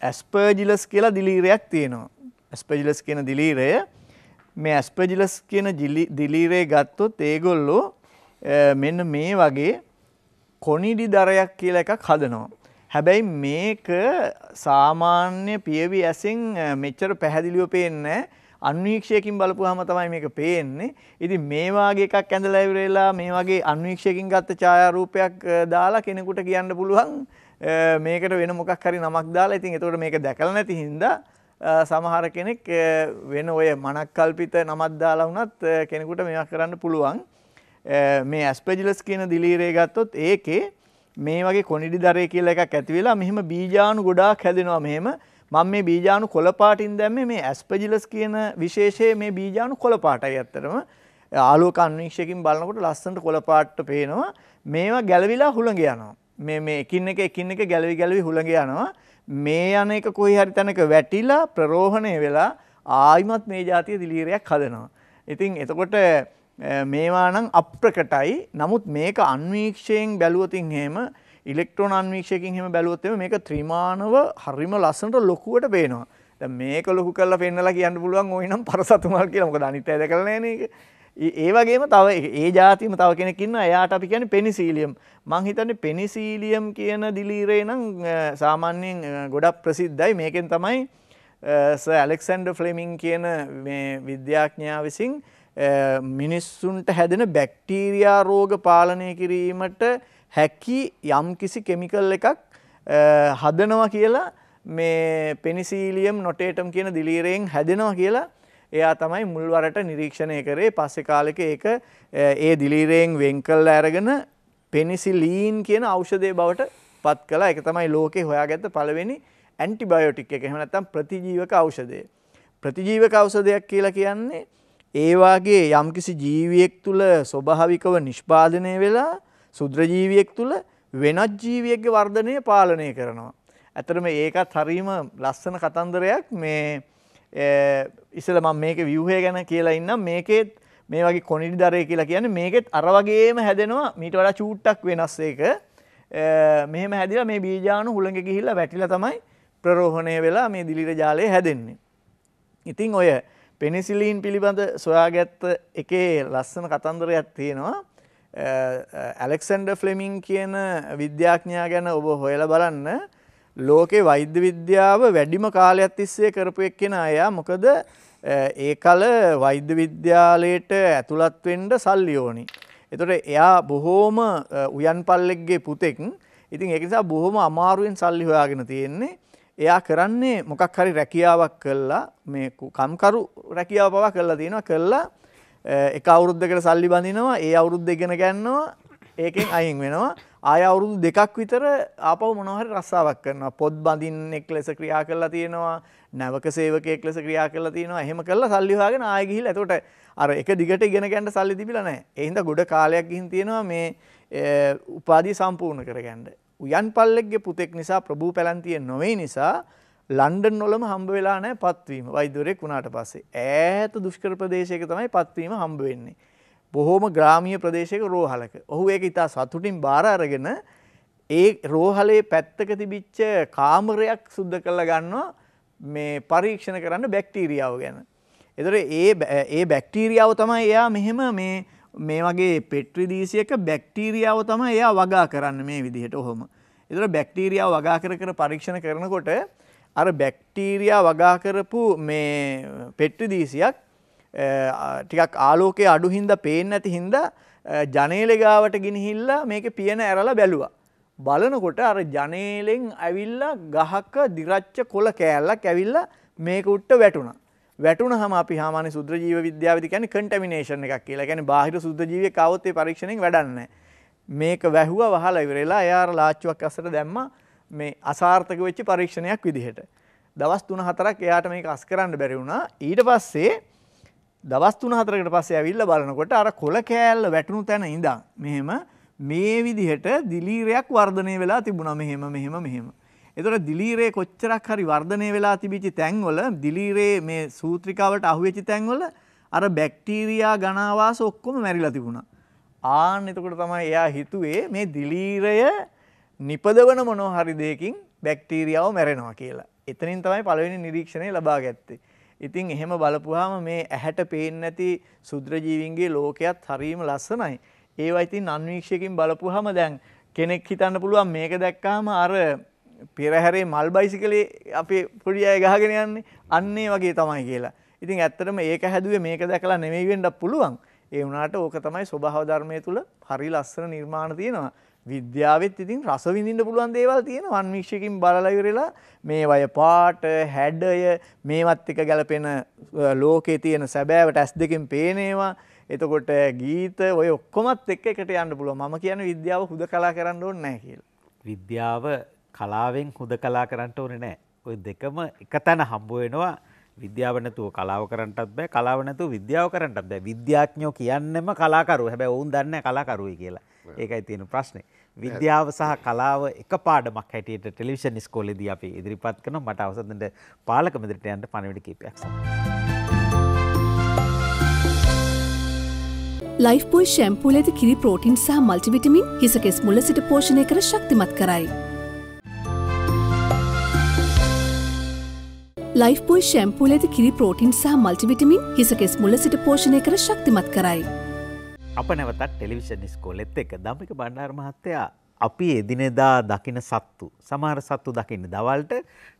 ඇස්පර්ජිලස් කියලා දිලීරයක් තියෙනවා. ඇස්පජිලස් කියන දිලීරය මේ ඇස්පජිලස් කියන දිලීරය ගත්තොත් ඒගොල්ලෝ මෙන්න මේ වගේ කොනිඩි දරයක් කියලා එකක් හදනවා. හැබැයි මේක සාමාන්‍ය පියවි ඇසින් මෙච්චර පැහැදිලිව පේන්නේ අන්වීක්ෂයකින් බලපුහම තමයි මේක පේන්නේ. ඉතින් මේ වගේ එකක් ඇඳලා ඉවරලා මේ වගේ අන්වීක්ෂයකින් ගත්ත ඡායාරූපයක් දාලා කෙනෙකුට කියන්න පුළුවන් මේකට වෙන මොකක් හරි නමක් දාලා ඉතින් එතකොට මේක දැකලා නැති හින්දා සමහර කෙනෙක් වෙන ඔය මනක්කල්පිත නමක් දාලා වුණත් කෙනෙකුට මේවා කරන්න පුළුවන්. මේ ඇස්පජිලස් කියන දිලීරේ ගත්තොත් ඒකේ මේ වගේ කොනිඩි දරය කියලා එකක් ඇති වෙලා මෙහෙම බීජාණු ගොඩාක් හැදෙනවා මෙහෙම මම මේ බීජාණු කොළ පාටින් දැම්මේ මේ ඇස්පජිලස් කියන විශේෂයේ මේ බීජාණු කොළ පාටයි ඇත්තටම ආලෝක අන්වීක්ෂයකින් බලනකොට ලස්සනට කොළ පාට පේනවා මේවා ගැලවිලා හුළඟ යනවා මේ මේ එකින් එක එකින් එක ගැලවි ගැලවි හුළඟ යනවා මේ යන එක කොයි හරි තැනක වැටිලා ප්‍රරෝහණය වෙලා ආයිමත් මේ જાතිය දිලීරයක් හදනවා ඉතින් එතකොට මේවා නම් අප්‍රකටයි නමුත් මේක අන්වීක්ෂයෙන් බැලුවතින් හෙම ඉලෙක්ට්‍රෝන අන්වීක්ෂයකින් හෙම බැලුවොත්තම මේක ත්‍රිමාණව හරිම ලස්සනට ලොකුවට පේනවා. දැන් මේක ලොකු කරලා පෙන්නලා කියන්න පුළුවන් ওই නම් පරසතුමල් කියලා. මොකද අනිත් අය දැකලා නැහැ නේද? ඒ වගේම තව ඒ જાතියම තව කෙනෙක් ඉන්නවා. එයාට අපි කියන්නේ පෙනිසීලියම්. මං හිතන්නේ පෙනිසීලියම් කියන දිලීරේ නම් සාමාන්‍යයෙන් ගොඩක් ප්‍රසිද්ධයි. මේකෙන් තමයි සර් ඇලෙක්සැන්ඩර් ෆ්ලෙමින් කියන මේ විද්‍යාඥයා විසින් මිනිස්සුන්ට හැදෙන බැක්ටීරයා රෝග පාලනය කිරීමට හැකි යම් කිසි කෙමිකල් එකක් හදනවා කියලා මේ පෙනිසීලියම් නොටේටම් කියන දිලීරයෙන් හැදෙනවා කියලා එයා තමයි මුල්වරට නිරීක්ෂණය කරේ පස්සෙ කාලෙක ඒක ඒ දිලීරයෙන් වෙංකල් ඇරගෙන පෙනිසිලීන් කියන ඖෂධය බවට පත් කලා එක තමයි ලෝකෙ හොයාගත්ත පළවෙනි ඇන්ටිබයෝටික් එක එහෙම නැත්නම් ප්‍රතිජීවක ඖෂධය. ප්‍රතිජීවක ඖෂධයක් කියලා කියන්නේ ඒ වාගේ යම්කිසි ජීවියෙක් තුල ස්වභාවිකව නිෂ්පාදනය වෙලා සුද්‍ර ජීවියෙක් තුල වෙනත් ජීවියෙක්ගේ වර්ධනය පාලනය කරනවා. ඇතරම ඒකත් හරීම ලස්සන කතන්දරයක් මේ ඉසල මම මේක ව්‍යවහය ගැන කියලා ඉන්න මේකෙත් මේ වගේ කොනිඩි දරය කියලා කියන්නේ මේකෙත් අර වගේම හැදෙනවා මීට වඩා චූට්ටක් වෙනස් ඒක. මෙහෙම හැදිලා මේ බීජාණු හුළඟ ගිහිල්ලා වැටිලා තමයි ප්‍රරෝහණය වෙලා මේ දිලිර ජාලය හැදෙන්නේ. ඉතින් ඔය පෙනිසිලීන් පිළිබඳ සොයාගැත්ත එකේ ලස්සන කතන්දරයක් තියෙනවා. ඇලෙක්සන්ඩ ෆ්ලෙමිං කියන විද්‍යාඥා ගැන ඔබ හොයල බලන්න ලෝකේ වෛද්‍ය විද්‍යාව වැඩිම කාලයක් තිස්සේ කරපු එක් කෙන අයා මොකද ඒ කල වෛද්‍ය විද්‍යාලයට ඇතුළත්වෙන්ඩ සල්ලි ඕනි. එතොට එයා බොහෝම උයන් පල්ලෙක්ගේ පුතෙක් ඉතින් එකසා බොහොම අමාරුවෙන් සල්ලි හොයාගෙන තියෙන්නේ එයා කරන්නේ මොකක් හරි රැකියාවක් කළා මේ කම්කරු රැකියාව පවා කළා තියෙනවා කළා එක අවුරුද්දකට සල්ලි බඳිනවා ඒ අවුරුද්ද ඉගෙන ගන්නවා ඒකෙන් අයින් වෙනවා ආය අවුරුදු දෙකක් විතර ආපහු මොනවහරි රස්සාවක් කරනවා පොත් බඳින්නෙක් ලෙස ක්‍රියා කරලා තියෙනවා නැවක සේවකයෙක් ලෙස ක්‍රියා කරලා තියෙනවා එහෙම කරලා සල්ලි හොයාගෙන ආයෙ ගිහිල්ලා එතකොට අර එක දිගට ඉගෙන ගන්න සල්ලි තිබිලා නැහැ ඒ හින්දා ගොඩ කාලයක් ගිහින් තියෙනවා මේ උපාධිය සම්පූර්ණ කරගන්න උයන් පල්ලෙක්ගේ පුතෙක් නිසා ප්‍රභූ පැලන්තිය නොවේ නිසා ලන්ඩන් නොලම හම්බ වෙලා නෑ පත්වීම වෛදුරෙක් වුණාට පස්සේ ඈත දුෂ්කර ප්‍රදේශයක තමයි පත්වීම හම්බ වෙන්නේ. බොහෝම ග්‍රාමීය ප්‍රදේශයක රෝහලක. ඔහු ඒක ඉතා සතුටින් බාර අරගෙන ඒ රෝහලේ පැත්තක තිබිච්ච කාමරයක් සුද්ධ කරලා ගන්නවා මේ පරීක්ෂණ කරන්න බැක්ටීරියාව ගැන. එතකොට ඒ ඒ බැක්ටීරියාව තමයි එයා මෙහෙම මේ මේ වගේ පෙට්‍රිදීසියක බැක්ටීරියාව තම එයා වගා කරන්න මේ විදිහට ඔහොම. එතර බැක්ටීරියාව වගා කර කර පරීක්ෂණ කරනකොට අර බැක්ටීරියා වගා කරපු මේ පෙට්‍රිදීසියක් ටිකක් ආලෝකය අඩු හින්ද පේෙන් නැති හින්ද ජනේලෙගාවට ගිනිහිල්ලා මේක පියන ඇරලා බැලුවා. බලනකොට අර ජනේලෙන් ඇවිල්ලා ගහක දිරච්ච කොල කෑල්ලක් ඇවිල්ලා මේක උට්ට වැටුණා. වැටුනහම අපි සාමාන්‍ය සුද්ධ ජීව විද්‍යාවේදී කියන්නේ කන්ටැමිනේෂන් එකක් කියලා. කියන්නේ බාහිර සුද්ධ ජීවියෙක් ආවොත් ඒ පරීක්ෂණයෙන් වැඩක් නැහැ. මේක වැහුවා වහලා ඉවරලා එයා අර ලාච්චුවක් අස්සට දැම්මා මේ අසාර්ථක වෙච්ච පරීක්ෂණයක් විදිහට. දවස් 3-4ක් එයාට මේක අස් කරන්න බැරි වුණා. ඊට පස්සේ දවස් 3-4කට පස්සේ ඇවිල්ලා බලනකොට අර කොළ කෑල්ල වැටුණු තැන ඉඳන් මෙහෙම මේ විදිහට දිලීරයක් වර්ධනය වෙලා තිබුණා මෙහෙම මෙහෙම මෙහෙම. එතකොට දිලීරේ කොච්චරක් හරි වර්ධනය වෙලා තිබිච්ච තැන්වල දිලීරේ මේ සූත්‍රිකාවලට අහුවෙච්ච තැන්වල අර බැක්ටීරියා ගණාවාස ඔක්කොම මැරිලා තිබුණා. ආන්න එතකොට තමයි එයා හිතුවේ මේ දිලීරය නිපදවන මොනෝ හරි දෙයකින් බැක්ටීරියාව මැරෙනවා කියලා. එතනින් තමයි පළවෙනි නිරීක්ෂණය ලබා ගත්තේ. ඉතින් එහෙම බලපුවාම මේ ඇහැට පේන්නේ නැති සුද්‍ර ජීවීන්ගේ ලෝකයක් හරීම ලස්සනයි. ඒවා ඉතින් අන්වීක්ෂයකින් බලපුවාම දැන් කෙනෙක් හිතන්න පුළුවන් මේක දැක්කාම අර පෙරහැරේ මල් බයිසිකලේ අපේ පොඩි අය ගහගෙන යන්නේ අන්නේ වගේ තමයි කියලා. ඉතින් ඇත්තටම ඒක හැදුවේ මේක දැකලා නෙමෙයි වෙන්නත් පුළුවන්. ඒ වුණාට ඕක තමයි ස්වභාව ධර්මයේ තුල හරි ලස්සන නිර්මාණ තියෙනවා. විද්‍යාවෙත් ඉතින් රස විඳින්න පුළුවන් දේවල් තියෙනවා. අන්වීක්ෂකකින් බලලා ඉවරලා මේවය පාට, හැඩය, මේවත් එක ගැලපෙන ලෝකේ තියෙන සැබෑවට ඇස් දෙකෙන් පේනේවා. එතකොට ගීත ඔය ඔක්කොමත් එක්ක එකට යන්න පුළුවන්. මම කියන්නේ විද්‍යාව හුදකලා කරන්න ඕනේ නැහැ කියලා. විද්‍යාව කලාවෙන් හුදකලා කරන්නට ඕනේ නෑ. ඔය දෙකම එක තැන හම්බ වෙනවා. විද්‍යාව නැතුව කලාව කරන්නටත් බෑ. කලාව නැතුව විද්‍යාව කරන්නටත් බෑ. විද්‍යාඥයෝ කියන්නේම කලාකරුවෝ. හැබැයි ඔවුන් දන්නේ නැහැ කලාකරුවයි කියලා. ඒකයි තියෙන ප්‍රශ්නේ. විද්‍යාව සහ කලාව එක පාඩමක් හැටියට ටෙලිවිෂන් ඉස්කෝලේදී අපි ඉදිරිපත් කරනවා. මට අවසර දෙන්න පාලක මෙදිරිට යන්න පණිවිඩ කීපයක් සමඟ. ලයිෆ්බෝයි ශැම්පූල ඇති කිරි ප්‍රෝටින් සහ මල්ටිවිටමින් හිසකෙස් මුල සිට පෝෂණය කර ශක්තිමත් කරයි. ලයිෆ්බෝයි ශැම්පූල ඇති කිරි ප්‍රෝටින් සහ මල්ටිවිටමින් හිසකෙස් මුල සිට පෝෂණය කර ශක්තිමත් කරයි. අප නැවතත් ටෙලිවිෂන් ස්කෝලෙත් එක දමික බණ්ඩාර මහත්තයා අපි එදිනෙදා දකින සත්තු සමහර සත්තු දකින්න දවල්ට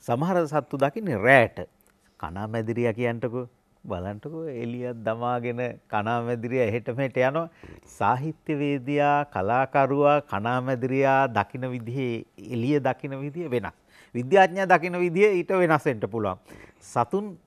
සමහර සත්තු දකින්න රෑට කනාමැදිරිය කියන්ටකු බලන්ටකු එලියත් දමාගෙන කනාමැදිරිය එහෙටමට යනවා සාහිත්‍යවේදයා කලාකරුවා කනාමැදිරියා දකින විදිහේ එලිය දකින විදිය වෙනක්. විද්‍යාඥය දකින විදිහ ඊට වෙනස්සෙන්ට පුළුවන්. සතුන්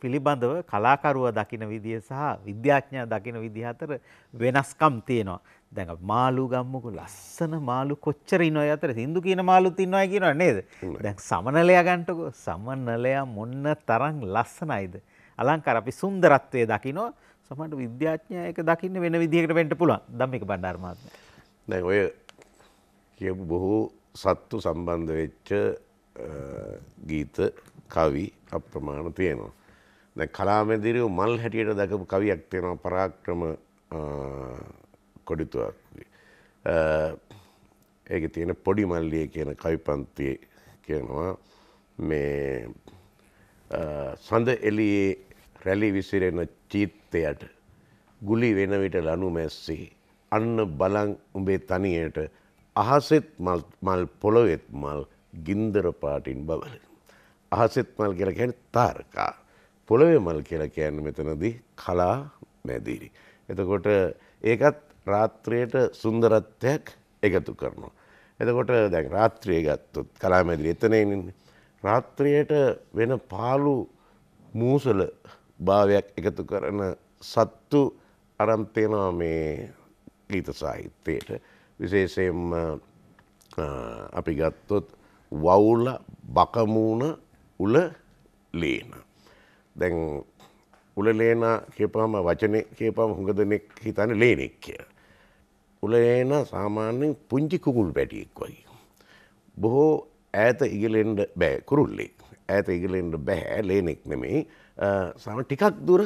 පිළිබඳව කලාකරුව දකින විදිහ සහ විද්‍යාඥා දකින විදිහ අතර වෙනස්කම් තියෙනවා. දැන් මාළු ගම්මුකු ලස්සන මාළු කොච්චර ඉනෝ අතර සින්දු කියන මාළුත් ඉන්නවා කියනවා නේද? දැන් සමනලයා ගන්නකො සමනලයා මොන්න තරම් ලස්සනයිද? අලංකාර අපි සුන්දරත්වයේ දකිනවා. සමහරට විද්‍යාඥයා ඒක දකින්න වෙන විදිහකට වෙන්න පුළුවන්. ධම්මික බණ්ඩාර මහත්මයා. දැන් ඔය කියපු බොහෝ සත්තු සම්බන්ධ වෙච්ච ගීත කවි අප්‍රමාණ තියෙනවා. දැ කලාමැදිරව මල් හැටියට දැකපු කවියක් තියෙනවා පරාක්‍රම කොඩිතුවක්. ඒක තියෙන පොඩි මල්ලිය කියන කවිපන්තියේ කියනවා මේ සඳ එලියේ රැලි විසිරෙන චීත්තයට ගුලි වෙන විට ලනු මැස්සේ අන්න බලන් උඹේ තනියට අහසෙත් මල් පොළොවෙත් මල් ගින්දර පාටින් බවල. අහසෙත් මල් කියලා කියන්නේ තාරකා. පොළවේ මල් කියලා කියන්නේ මෙතනදී කලා මැදිරි. එතකොට ඒකත් රාත්‍රියට සුන්දරත්වයක් එකතු කරනවා. එතකොට දැන් රාත්‍රිය ගත්තොත් කලාමැදිරි එතන ඉන්නේ. රාත්‍රියට වෙන පාළු මූසල භාවයක් එකතු කරන සත්තු අරන් තියෙනවා මේ ගීත සාහිත්‍යයට. විශේෂයෙන්ම අපි ගත්තොත් වවුල බකමූුණ උල ලේන. දැන් උලලේන කියපාම වචනය කියපාම හුඟ දෙනෙක් හිතන ලේනෙක් කිය. උලේන සාමාන්‍යෙන් පුංචි කුකුල් පැටියෙක් වගේ. බොහෝ ඇත ඉගලෙන්ඩ බෑ කුරුල්ලෙක් ඇත ඉගලෙන්ඩ බැහැ ලේනෙක් නෙමෙයි සම ටිකක් දුර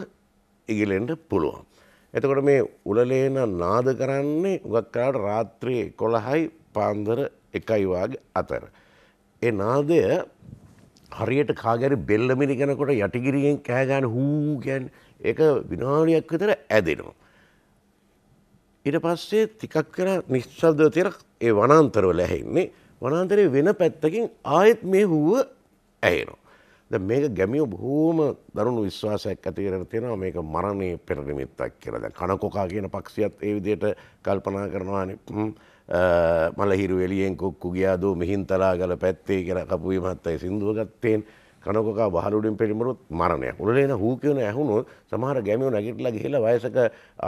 ඉගිලෙන්ට පුළුවන්. එතකොට මේ උලලේන නාද කරන්නේ උගක්කාට රාත්‍රයේ කොළහයි පාන්දර එකයිවාගේ අතර. ඒ නාදය හරියට කාගැරි බෙල්ලමිරි කෙනකොට යටිගිරියෙන් කෑගෑන හූ ගැන් එක විනාඩියක් විතර ඇදෙනවා. ඊට පස්සේ තිකක් කර නිශ්ශබ්දව තිරක් ඒ වනාන්තරවල ඇහෙන්නේ වනාන්තරේ වෙන පැත්තකින් ආයෙත් මේ හූව ඇහෙනවා. ද මේක ගැමියෝ බොහෝම දරුණු විශ්වාසයක් ඇතිකරට තියෙනවා මේක මරණය පෙරනිමිත්තක් කියලද කනකොකා කියන පක්ෂියත් ඒ විදියට කල්පනා කරනවානේ මලහිරු එලියෙන් කොක්කු ගියාදෝ මිහින්තරාගල පැත්තේ කර කපුේ මත්තයි සිින්දුවගත්තයෙන් කනකොකා බහලුඩින් පිළිමරුත් මරණය උලේන හූකවන ඇහුණු සමහර ගැමියෝ නැගිටලා ගිහිලා වයසක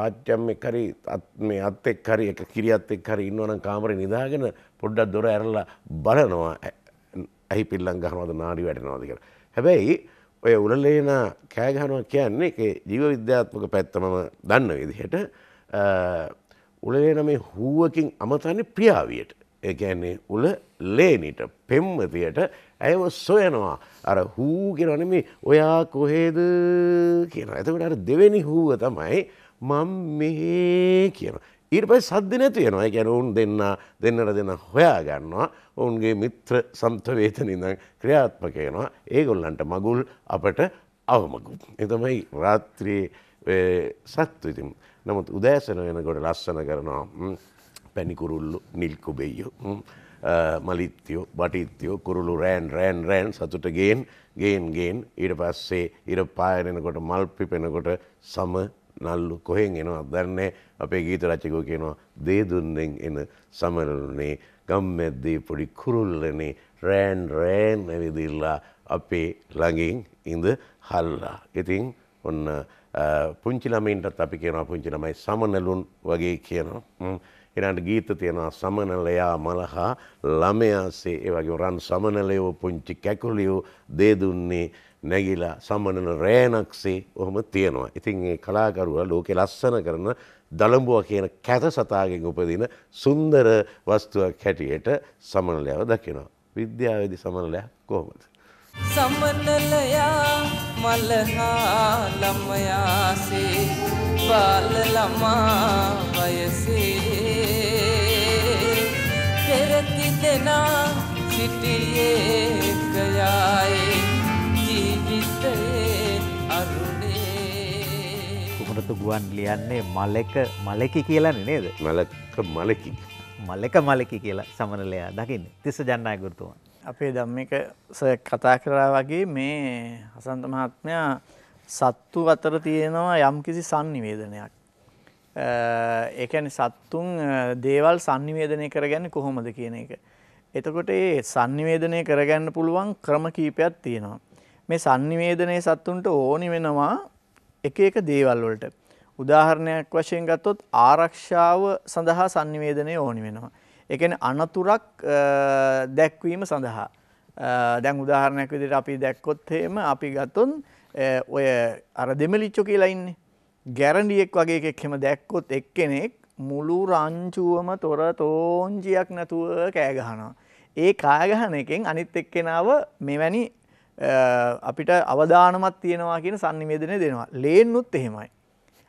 ආච්චම් එක්හරි මේ අත් එක්හරි එක කිරියත් එක්හරි ඉන්නවනම් කාමර නිදාගෙන පොඩ්ඩක් දොර ඇරලා බලනවා ඇහි පිල්ලන් ගහනවද නාඩි වැටනවාද කියලා. හැබැයි ඔය උලලේන කෑගහනවා කියන්නේ ජීව විද්‍යාත්මක පැත්තමම දන්න විදිහට උලේන මේ හුවකින් අමතන්නේ ප්‍රියාවියට එකන්නේ උල ලේනිට පෙම්මතියට ඇයව සොයනවා අර හූ කෙනනම ඔයා කොහේද කියන ඇතකට අර දෙවැනි හූව තමයි මං මෙහේ කියන. ඊට පයි සද්ධ නැතියෙනවා ගැන ඔවුන් දෙන්න දෙන්නට දෙන්න හොයා ගන්නවා ඔවුන්ගේ මිත්‍ර සන්තවේතනිඳං ක්‍රියාත්මකයනවා ඒගොල්ලන්ට මගුල් අපට අවමකුත්. එතමයි රාත්‍රී සත්තු ඉතින්. නමුත් උදෑසන වෙනකොට ලස්සන කරනවා පැණිකුරුල්ලු නිල්කුබෙයෝ මලිත්‍යයෝ බටිත්‍යයෝ කුරුළු රෑන් රෑන් රෑන් සතුට ගේන් ගේන් ගේන් ඊට පස්සේ ඉර පායනෙනකොට මල් පිපෙනකොට සම නල්ලු කොහෙන් එනවා අදන්නේ අපේ ගීත රචකෝ කියනවා දේදුන්නෙන් එන සමරලුනේ ගම්මැද්දේ පොඩි කුරුල්ලනේ රෑන් රෑන් ඇවිදිල්ලා අපේ ළඟින් ඉඳ හල්ලා. ඉතින් ඔන්න පුංචි ළමයින්ටත් අපි කියනවා පුංචි ළමයි සමනලුන් වගේ කියනවා. ඊළඟට ගීත තියෙනවා සමනලයා මලහා ළමයාසේ ඒ වගේ රන් සමනලයෝ පුංචි කැකුලියෝ දේ දුන්නේ නැගිලා සමනල රෑනක්සේ ඔහොම තියෙනවා. ඉතින් ඒ කලාකරුවා ලෝකේ ලස්සන කරන දළඹුව කියන කැත සතාගෙන් උපදින සුන්දර වස්තුවක් හැටියට සමනලයව දකිනවා. විද්‍යාවේදී සමනලයක් කොහොමද? සමනලයා මලහා ළමයාසේ බාල ළමා වයසේ පෙරති දෙනා සිටියේ එකයායි ජීවිතයේ අරුණේ කුමරතු ගුවන් ලියන්නේ මලක මලකි කියලන්නේ නේද මලක මලකි මලක මලකි කියලා සමනලයා දකින්න තිස්ස ජන්නාය ගුරුතුමන් අපේ ධම්මික කතා කරා වගේ මේ හසන්ත මහත්මයා සත්තු අතර තියෙනවා යම් කිසි සංනිවේදනයක්. ඒකැන සත්තුන් දේවල් සංනිවේදනය කරගන්න කොහොමද කියන එක. එතකොට ඒ සංනිවේදනය කරගන්න පුළුවන් ක්‍රම කීපයක් තියෙනවා. මේ සංනිවේදනය සත්තුන්ට ඕනි වෙනවා එක එක දේවල් වලට. උදාහරණයක් වශයෙන් ගත්තොත් ආරක්ෂාව සඳහා සංනිවේදනය ඕනි වෙනවා. එකන අනතුරක් දැක්වීම සඳහා. දැන් උදාහරණයක් විදිට අපි දැක්කොත්හෙම අපි ගත්තුන් ඔය අර දෙමලිච්චෝ කියලයින්නේ. ගැරඩියෙක් වගේ එකෙක් හෙම දැක්කොත් එක්කෙනෙක් මුළු රංචුවම තොර තෝංචියක් නැතුව කෑගහනවා. ඒ කායගහන එකෙන් අනිත් එක්කෙනාව මෙවැනි අපිට අවධානමත් තියෙනවා කියන සන්නිවේදනය දෙනවා. ලේනුත් එහෙමයි.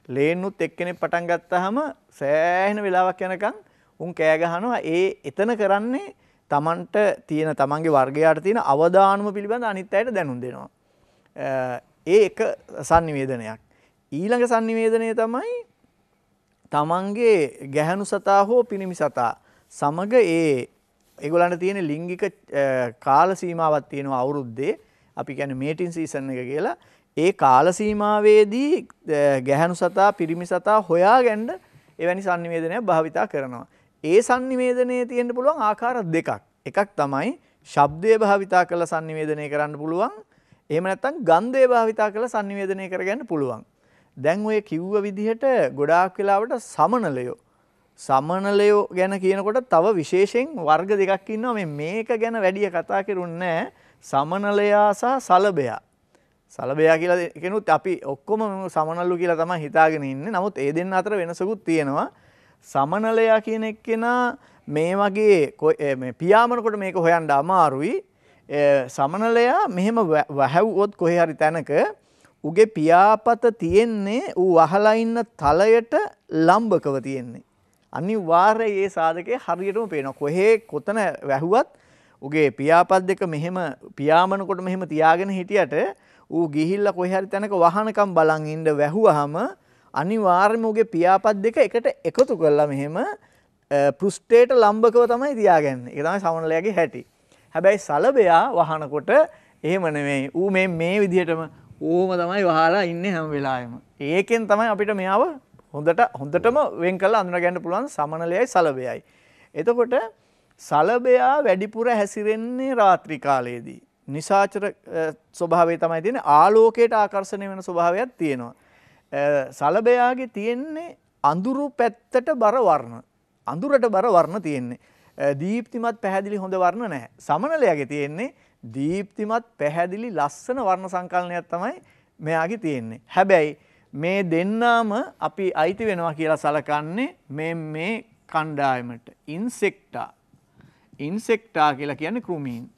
ලේනුත් එක්කෙනෙක් පටන් ගත්තහම සෑහෙන වෙලාවක් යනකම් උන් කෑ ගහනවා ඒ එතන කරන්නේ තමන්ට තියෙන තමන්ගේ වර්ගයාට තියෙන අවදානම පිළිබඳ අනිත් අයට දැනුම් දෙනවා. ඒ එක සංනිවේදනයක්. ඊළඟ සංනිවේදනය තමයි තමන්ගේ ගැහැණු සතා හෝ පිරිමි සතා සමග ඒ ඒගොල්ලන්ට තියෙන ලිංගික කාල සීමාවක් තියෙනවා අවුරුද්දේ. අපි කියන්නේ මේටින් සීසන් එක කියලා. ඒ කාල සීමාවේදී ගැහැණු සතා පිරිමි සතා හොයාගන්න එවැනි සංනිවේදනයක් භාවිතා කරනවා. ඒ sannivedanaya තියෙන්න පුළුවන් ආකාර දෙකක්. එකක් තමයි ශබ්දය භාවිතා කරලා sannivedanaya කරන්න පුළුවන්. එහෙම නැත්නම් ගන්ධය භාවිතා කරලා sannivedanaya කරගන්න පුළුවන්. දැන් ඔය කිව්ව විදිහට ගොඩාක් වෙලාවට සමනලයෝ සමනලයෝ ගැන කියනකොට තව විශේෂයෙන් වර්ග දෙකක් ඉන්නවා මේ මේක ගැන වැඩිය කතා කරුන්නේ සමනලයා සහ සලබයා සලබයා කියලා කෙනුත් අපි ඔක්කොම සමනලු කියලා තමයි හිතාගෙන ඉන්නේ. නමුත් ඒ දෙන්න අතර වෙනසකුත් තියෙනවා. සමනලයා කියන එක්කෙනා මේ වගේ පියාමනකොට මේක හොයන්ඩ අමාරුයි සමනලයා මෙහෙම වැහැව්වොත් කොහෙ හරි තැනක උගේ පියාපත තියෙන්නේ ඌ වහලඉන්න තලයට ලම්භකව තියෙන්නේ. අනි වාර්ය ඒ සාධකය හරියටම පේන කොහේ කොතන වැැහුවත් උගේ පියාපත් දෙක මෙහෙම පියාමනකොට මෙහෙම තියාගෙන හිටියට ඌ ගිහිල්ල කොහරි තැනක වහනකම් බලන් ඉන්ඩ වැැහුවහම අනිවාර්යම උගේ පියාපත් දෙක එකට එකතු කරලා මෙහෙම පෘෂ්ඨයට ලම්බකව තමයි තියාගන්නේ. ඒක තමයි සමනලයාගේ හැටි. හැබැයි සලබයා වහනකොට එහෙම නෙමෙයි. ඌ මේ මේ විදිහටම ඌම තමයි වහලා ඉන්නේ හැම වෙලාවෙම. ඒකෙන් තමයි අපිට මෙයාව හොඳට හොඳටම වෙන් කරලා අඳුනගන්න පුළුවන් සමනලයයි සලබයයි. එතකොට සලබයා වැඩිපුර හැසිරෙන්නේ රාත්‍රී කාලයේදී. නිසාචර ස්වභාවය තමයි තියෙන ආලෝකයට ආකර්ශණය වෙන ස්වභාවයක් තියෙනවා. සලබයාගේ තියෙන්නේ අඳුරු පැත්තට බර වර්ණ. අඳුරට බර වර්ණ තියෙන්නේ. දීප්තිමත් පැහැදිලි හොඳ වර්ණ නැහැ. සමනලයාගේ තියෙන්නේ දීප්තිමත් පැහැදිලි ලස්සන වර්ණ සංකල්නයක් තමයි මෙයාගේ තියෙන්නේ. හැබැයි මේ දෙන්නාම අපි අයිති වෙනවා කියලා සලකන්නේ මේ මේ කණ්ඩායමට. ඉන්සෙක්ටා. ඉන්සෙක්ටා කියලා කියන්නේ කෘමීන්.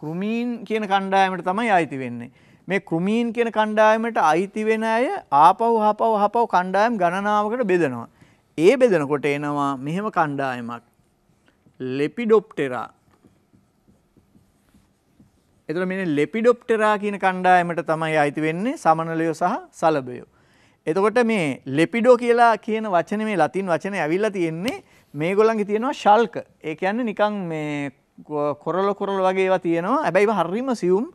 කෘමීන් කියන කණ්ඩායමට තමයි අයිති වෙන්නේ. මේ ක්‍රුමීන් කියන කණ්ඩායමට අයිති වෙන අය ආපහු ආපහු ආපහු කණ්ඩායම් ගණනාවකට බෙදනවා. ඒ බෙදනකොට එනවා මෙහෙම කණ්ඩායමක්. ලෙපිඩොප්ටෙරා. එතකොට මෙන්න ලෙපිඩොප්ටෙරා කියන කණ්ඩායමට තමයි අයිති වෙන්නේ සමනලයෝ සහ සලබයෝ. එතකොට මේ ලෙපිඩෝ කියලා කියන වචනේ මේ ලතින් වචනේ ඇවිල්ලා තියෙන්නේ මේගොල්ලන්ගේ තියෙනවා ශල්ක. ඒ කියන්නේ නිකන් මේ කොරල කොරල වගේ ඒවා තියෙනවා. හැබැයි හරිම සියුම්.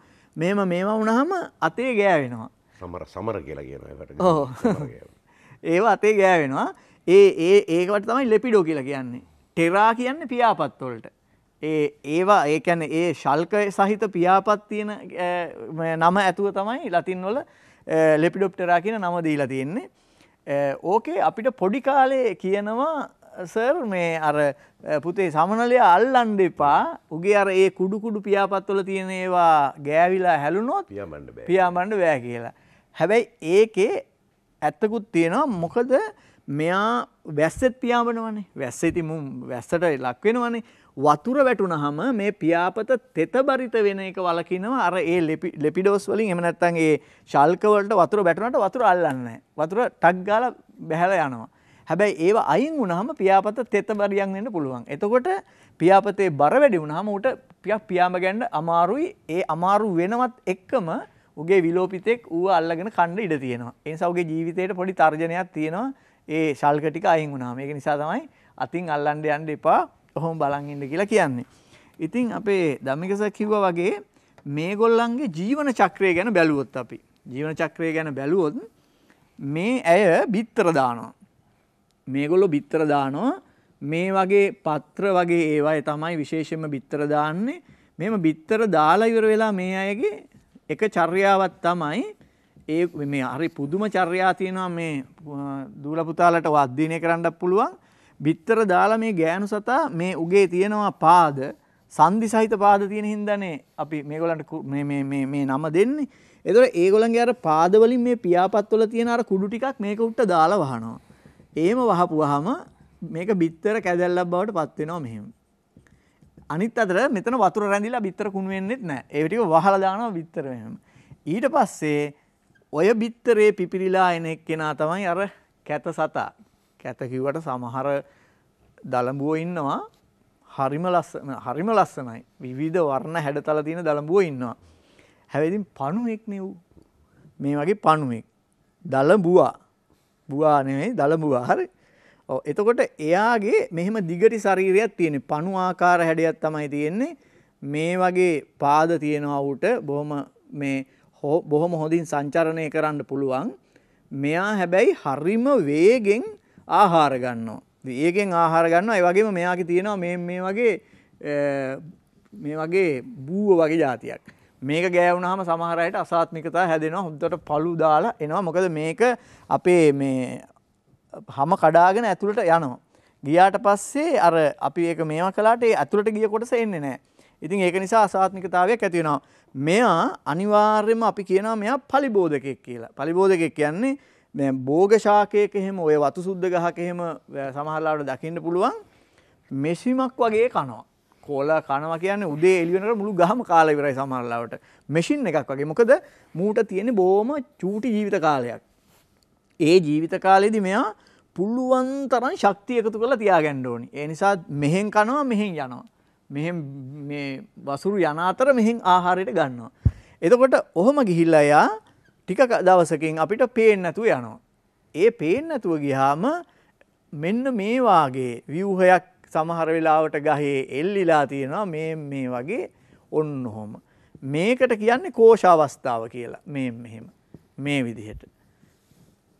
මෙම මේවා වුණහම අතේ ගෑවෙනවා සමර සමර කියලා කියන ඒවා අතේ ගෑවෙනවා ඒ ඒ ඒකට තමයි ලෙපිඩෝ කියලා කියන්නේ ටෙරා කියන්න පියාපත්වොලට ඒ ඒවා ඒකැන ඒ ශල්ක සහිත පියාපත් තියෙන නම ඇතුව තමයි ලතින්වල ලෙපිඩොප්ටරා කියන නම දීලා තියෙන්නේ ඕකේ අපිට පොඩි කාලේ කියනවා සර් මේ අර පුතේ සමනලය අල්ලන්ඩ එපා උගේ අර ඒ කුඩුකුඩු පියාපත්වල තියෙන ඒවා ගෑවිලා හැලුනොත් පියාමණ්ඩ බෑ කියලා. හැබැයි ඒකේ ඇත්තකුත් තියෙනවා මොකද මෙයා වැස්සෙත් පියාඹනවනේ වැස්සෙති වැස්සට ලක්වෙනවනේ වතුර වැටුනහම මේ පියාපත තෙත බරිත වෙන එක වලකිනවා අර ඒ ලෙපිඩෝස් වලින් එම නැත්තන් ඒ ශල්කවලට වතුර බැටුනට වතුර අල්ලන්න වතුර ටක් ගාල බැහැල යනවා. හැබැයි ඒව අයින් වුණාම පියාපත තෙතබරියන් වෙන්න පුළුවන්. එතකොට පියාපතේ බර වැඩි වුණාම ඌට පියක් පියාඹ ගන්න අමාරුයි. ඒ අමාරු වෙනවත් එක්කම උගේ විලෝපිතෙක් ඌ අල්ලගෙන කණ්ඩ ඉඩ තියෙනවා. ඒ නිසා උගේ ජීවිතේට පොඩි තර්ජනයක් තියෙනවා. ඒ ශල්ක ටික අයින් වුණාම. ඒක නිසා තමයි අතින් අල්ලන්න යන්න එපා. ඔහොම බලන් ඉන්න කියලා කියන්නේ. ඉතින් අපේ ධම්මිකස කිව්වා වගේ මේගොල්ලන්ගේ ජීවන චක්‍රය ගැන බැලුවොත් අපි ජීවන චක්‍රය ගැන බැලුවොත් මේ ඇය බිත්තර දානවා. මේගොල්ලෝ බිත්තර දානවා මේ වගේ පත්‍ර වගේ ඒවායේ තමයි විශේෂයෙන්ම බිත්තර දාන්නේ. මෙහෙම බිත්තර දාලා ඉවර වෙලා මේ අයගේ එක චර්යාවක් තමයි ඒ මේ හරි පුදුම චර්යා තියෙනවා මේ දූල පුතාලට වර්ධිනය කරන්නත් පුළුවන්. බිත්තර දාලා මේ ගෑනු සතා මේ උගේ තියෙනවා පාද සංදි සහිත පාද තියෙන හින්දානේ අපි මේගොල්ලන්ට මේ මේ මේ මේ නම දෙන්නේ. ඒතකොට ඒගොල්ලන්ගේ අර පාදවලින් මේ පියාපත්වල තියෙන අර කුඩු ටිකක් මේක උට්ට දාලා වහනවා. එහෙම වහපුවාම මේක බිත්තර කැදැල්ලක් බවට පත් වෙනවා මෙහෙම. අනිත් අතට මෙතන වතුර රැඳිලා බිත්තර කුණු වෙන්නෙත් නැහැ. ඒ ටික වහලා දානවා බිත්තර මෙහෙම. ඊට පස්සේ ඔය බිත්තරේ පිපිරිලා එන එක්කෙනා තමයි අර කැත සතා. කැත කිව්වට සමහර දලඹුවෝ ඉන්නවා. හරිම ලස්සන හරිම ලස්සනයි. විවිධ වර්ණ හැඩතල තියෙන දලඹුවෝ ඉන්නවා. හැබැයි ඉතින් පණුවෙක් නෙව්. මේ වගේ පණුවෙක්. දලඹුවා බුවා නෙමෙයි දලබුවා හරි. ඔව් එතකොට එයාගේ මෙහෙම දිගටි ශරීරයක් තියෙන පණු ආකාර හැඩයක් තමයි තියෙන්නේ. මේ වගේ පාද තියෙනවා ඌට බොහොම මේ බොහොම හොඳින් සංචරණය කරන්න පුළුවන්. මෙයා හැබැයි හරිම වේගෙන් ආහාර ගන්නවා. ඒගෙන් ආහාර ගන්නවා. ඒ වගේම මෙයාගේ තියෙනවා මේ මේ වගේ මේ වගේ බූව වගේ જાතියක්. මේක ගෑවුනහම සමහර අයට අසාත්මිකතා හැදෙනවා හොඳට පළු දාලා එනවා මොකද මේක අපේ මේ හැම කඩාගෙන ඇතුළට යනවා ගියාට පස්සේ අර අපි ඒක මේවා කළාට ඒ ඇතුළට ගිය කොටස එන්නේ නැහැ ඉතින් ඒක නිසා අසාත්මිකතාවයක් ඇති වෙනවා මෙයා අනිවාර්යයෙන්ම අපි කියනවා මෙයා පලිබෝධකෙක් කියලා පලිබෝධකෙක් කියන්නේ මේ භෝග ශාකයක එහෙම ඔය වතු සුද්ධ ගහක එහෙම සමහරලාට දකින්න පුළුවන් මෙසිමක් වගේ කනවා කෝලා කනවා කියන්නේ උදේ එළි වෙනකොට මුළු ගහම කාලා ඉවරයි සමහරලාවට. මැෂින් එකක් වගේ. මොකද මූට තියෙන්නේ බොහොම චූටි ජීවිත කාලයක්. ඒ ජීවිත කාලෙදි මෙයා පුළුවන් තරම් ශක්තිය එකතු කරලා තියාගන්න ඕනි. ඒ නිසා මෙහෙන් කනවා මෙහෙන් යනවා. මෙහෙන් මේ වසුරු යන අතර මෙහෙන් ආහාරයට ගන්නවා. එතකොට ඔහොම ගිහිල්ලා යා ටික දවසකින් අපිට පේන්නේ නැතුව යනවා. ඒ පේන්නේ නැතුව ගියාම මෙන්න මේ වාගේ ව්‍යුහයක් සමහර වෙලාවට ගහේ එල්ලිලා තියෙනවා මේ මේ වගේ ඔන්න ඔහොම. මේකට කියන්නේ කෝෂ අවස්ථාව කියලා මේ මෙහෙම මේ විදිහට.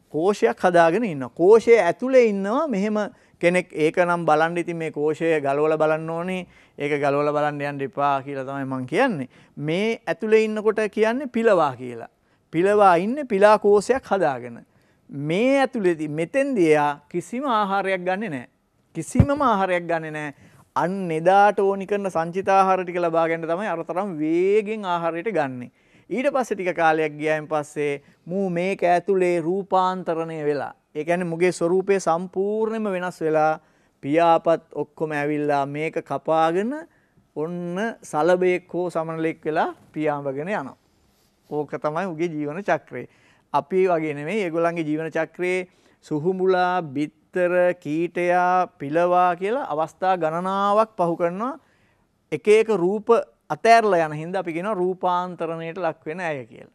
කෝෂයක් හදාගෙන ඉන්න. කෝෂය ඇතුලේ ඉන්නවා මෙහෙම කෙනෙක් ඒක නම් බලන්න ඉතින් මේ කෝෂය ගලවල බලන්න ඕනේ ඒක ගලවල බලන්න යන්න එපා කියලා තමයි මම කියන්නේ. මේ ඇතුලේ ඉන්නකොට කියන්නේ පිලවා කියලා. පිලවා ඉන්නේ පිලා කෝෂයක් හදාගෙන. මේ ඇතුලේදී මෙතෙන්දී එයා කිසිම ආහාරයක් ගන්නෙ නැහැ. කිසිමම ආහාරයක් ගන්නේ නැහැ. අන්න එදාට ඕනි කරන සංචිතාහාර ටික ලබා ගන්න තමයි අර තරම් වේගෙන් ආහාරයට ගන්නෙ. ඊට පස්සේ ටික කාලයක් ගියායින් පස්සේ මූ මේක ඇතුලේ රූපාන්තරණය වෙලා. ඒ කියන්නේ මුගේ ස්වરૂපය සම්පූර්ණයෙන්ම වෙනස් වෙලා පියාපත් ඔක්කොම ඇවිල්ලා මේක කපාගෙන ඔන්න සලබයෙක් හෝ සමනලෙක් වෙලා පියාඹගෙන යනවා. ඕක තමයි උගේ ජීවන චක්‍රය. අපි වගේ නෙමෙයි ඒගොල්ලන්ගේ ජීවන චක්‍රයේ සුහුඹුලා, බිත් බිත්තර කීටයා පිලවා කියලා අවස්ථා ගණනාවක් පහු කරනවා එක එක රූප අතෑරලා යන හින්දා අපි කියනවා රූපාන්තරණයට ලක් වෙන අය කියලා.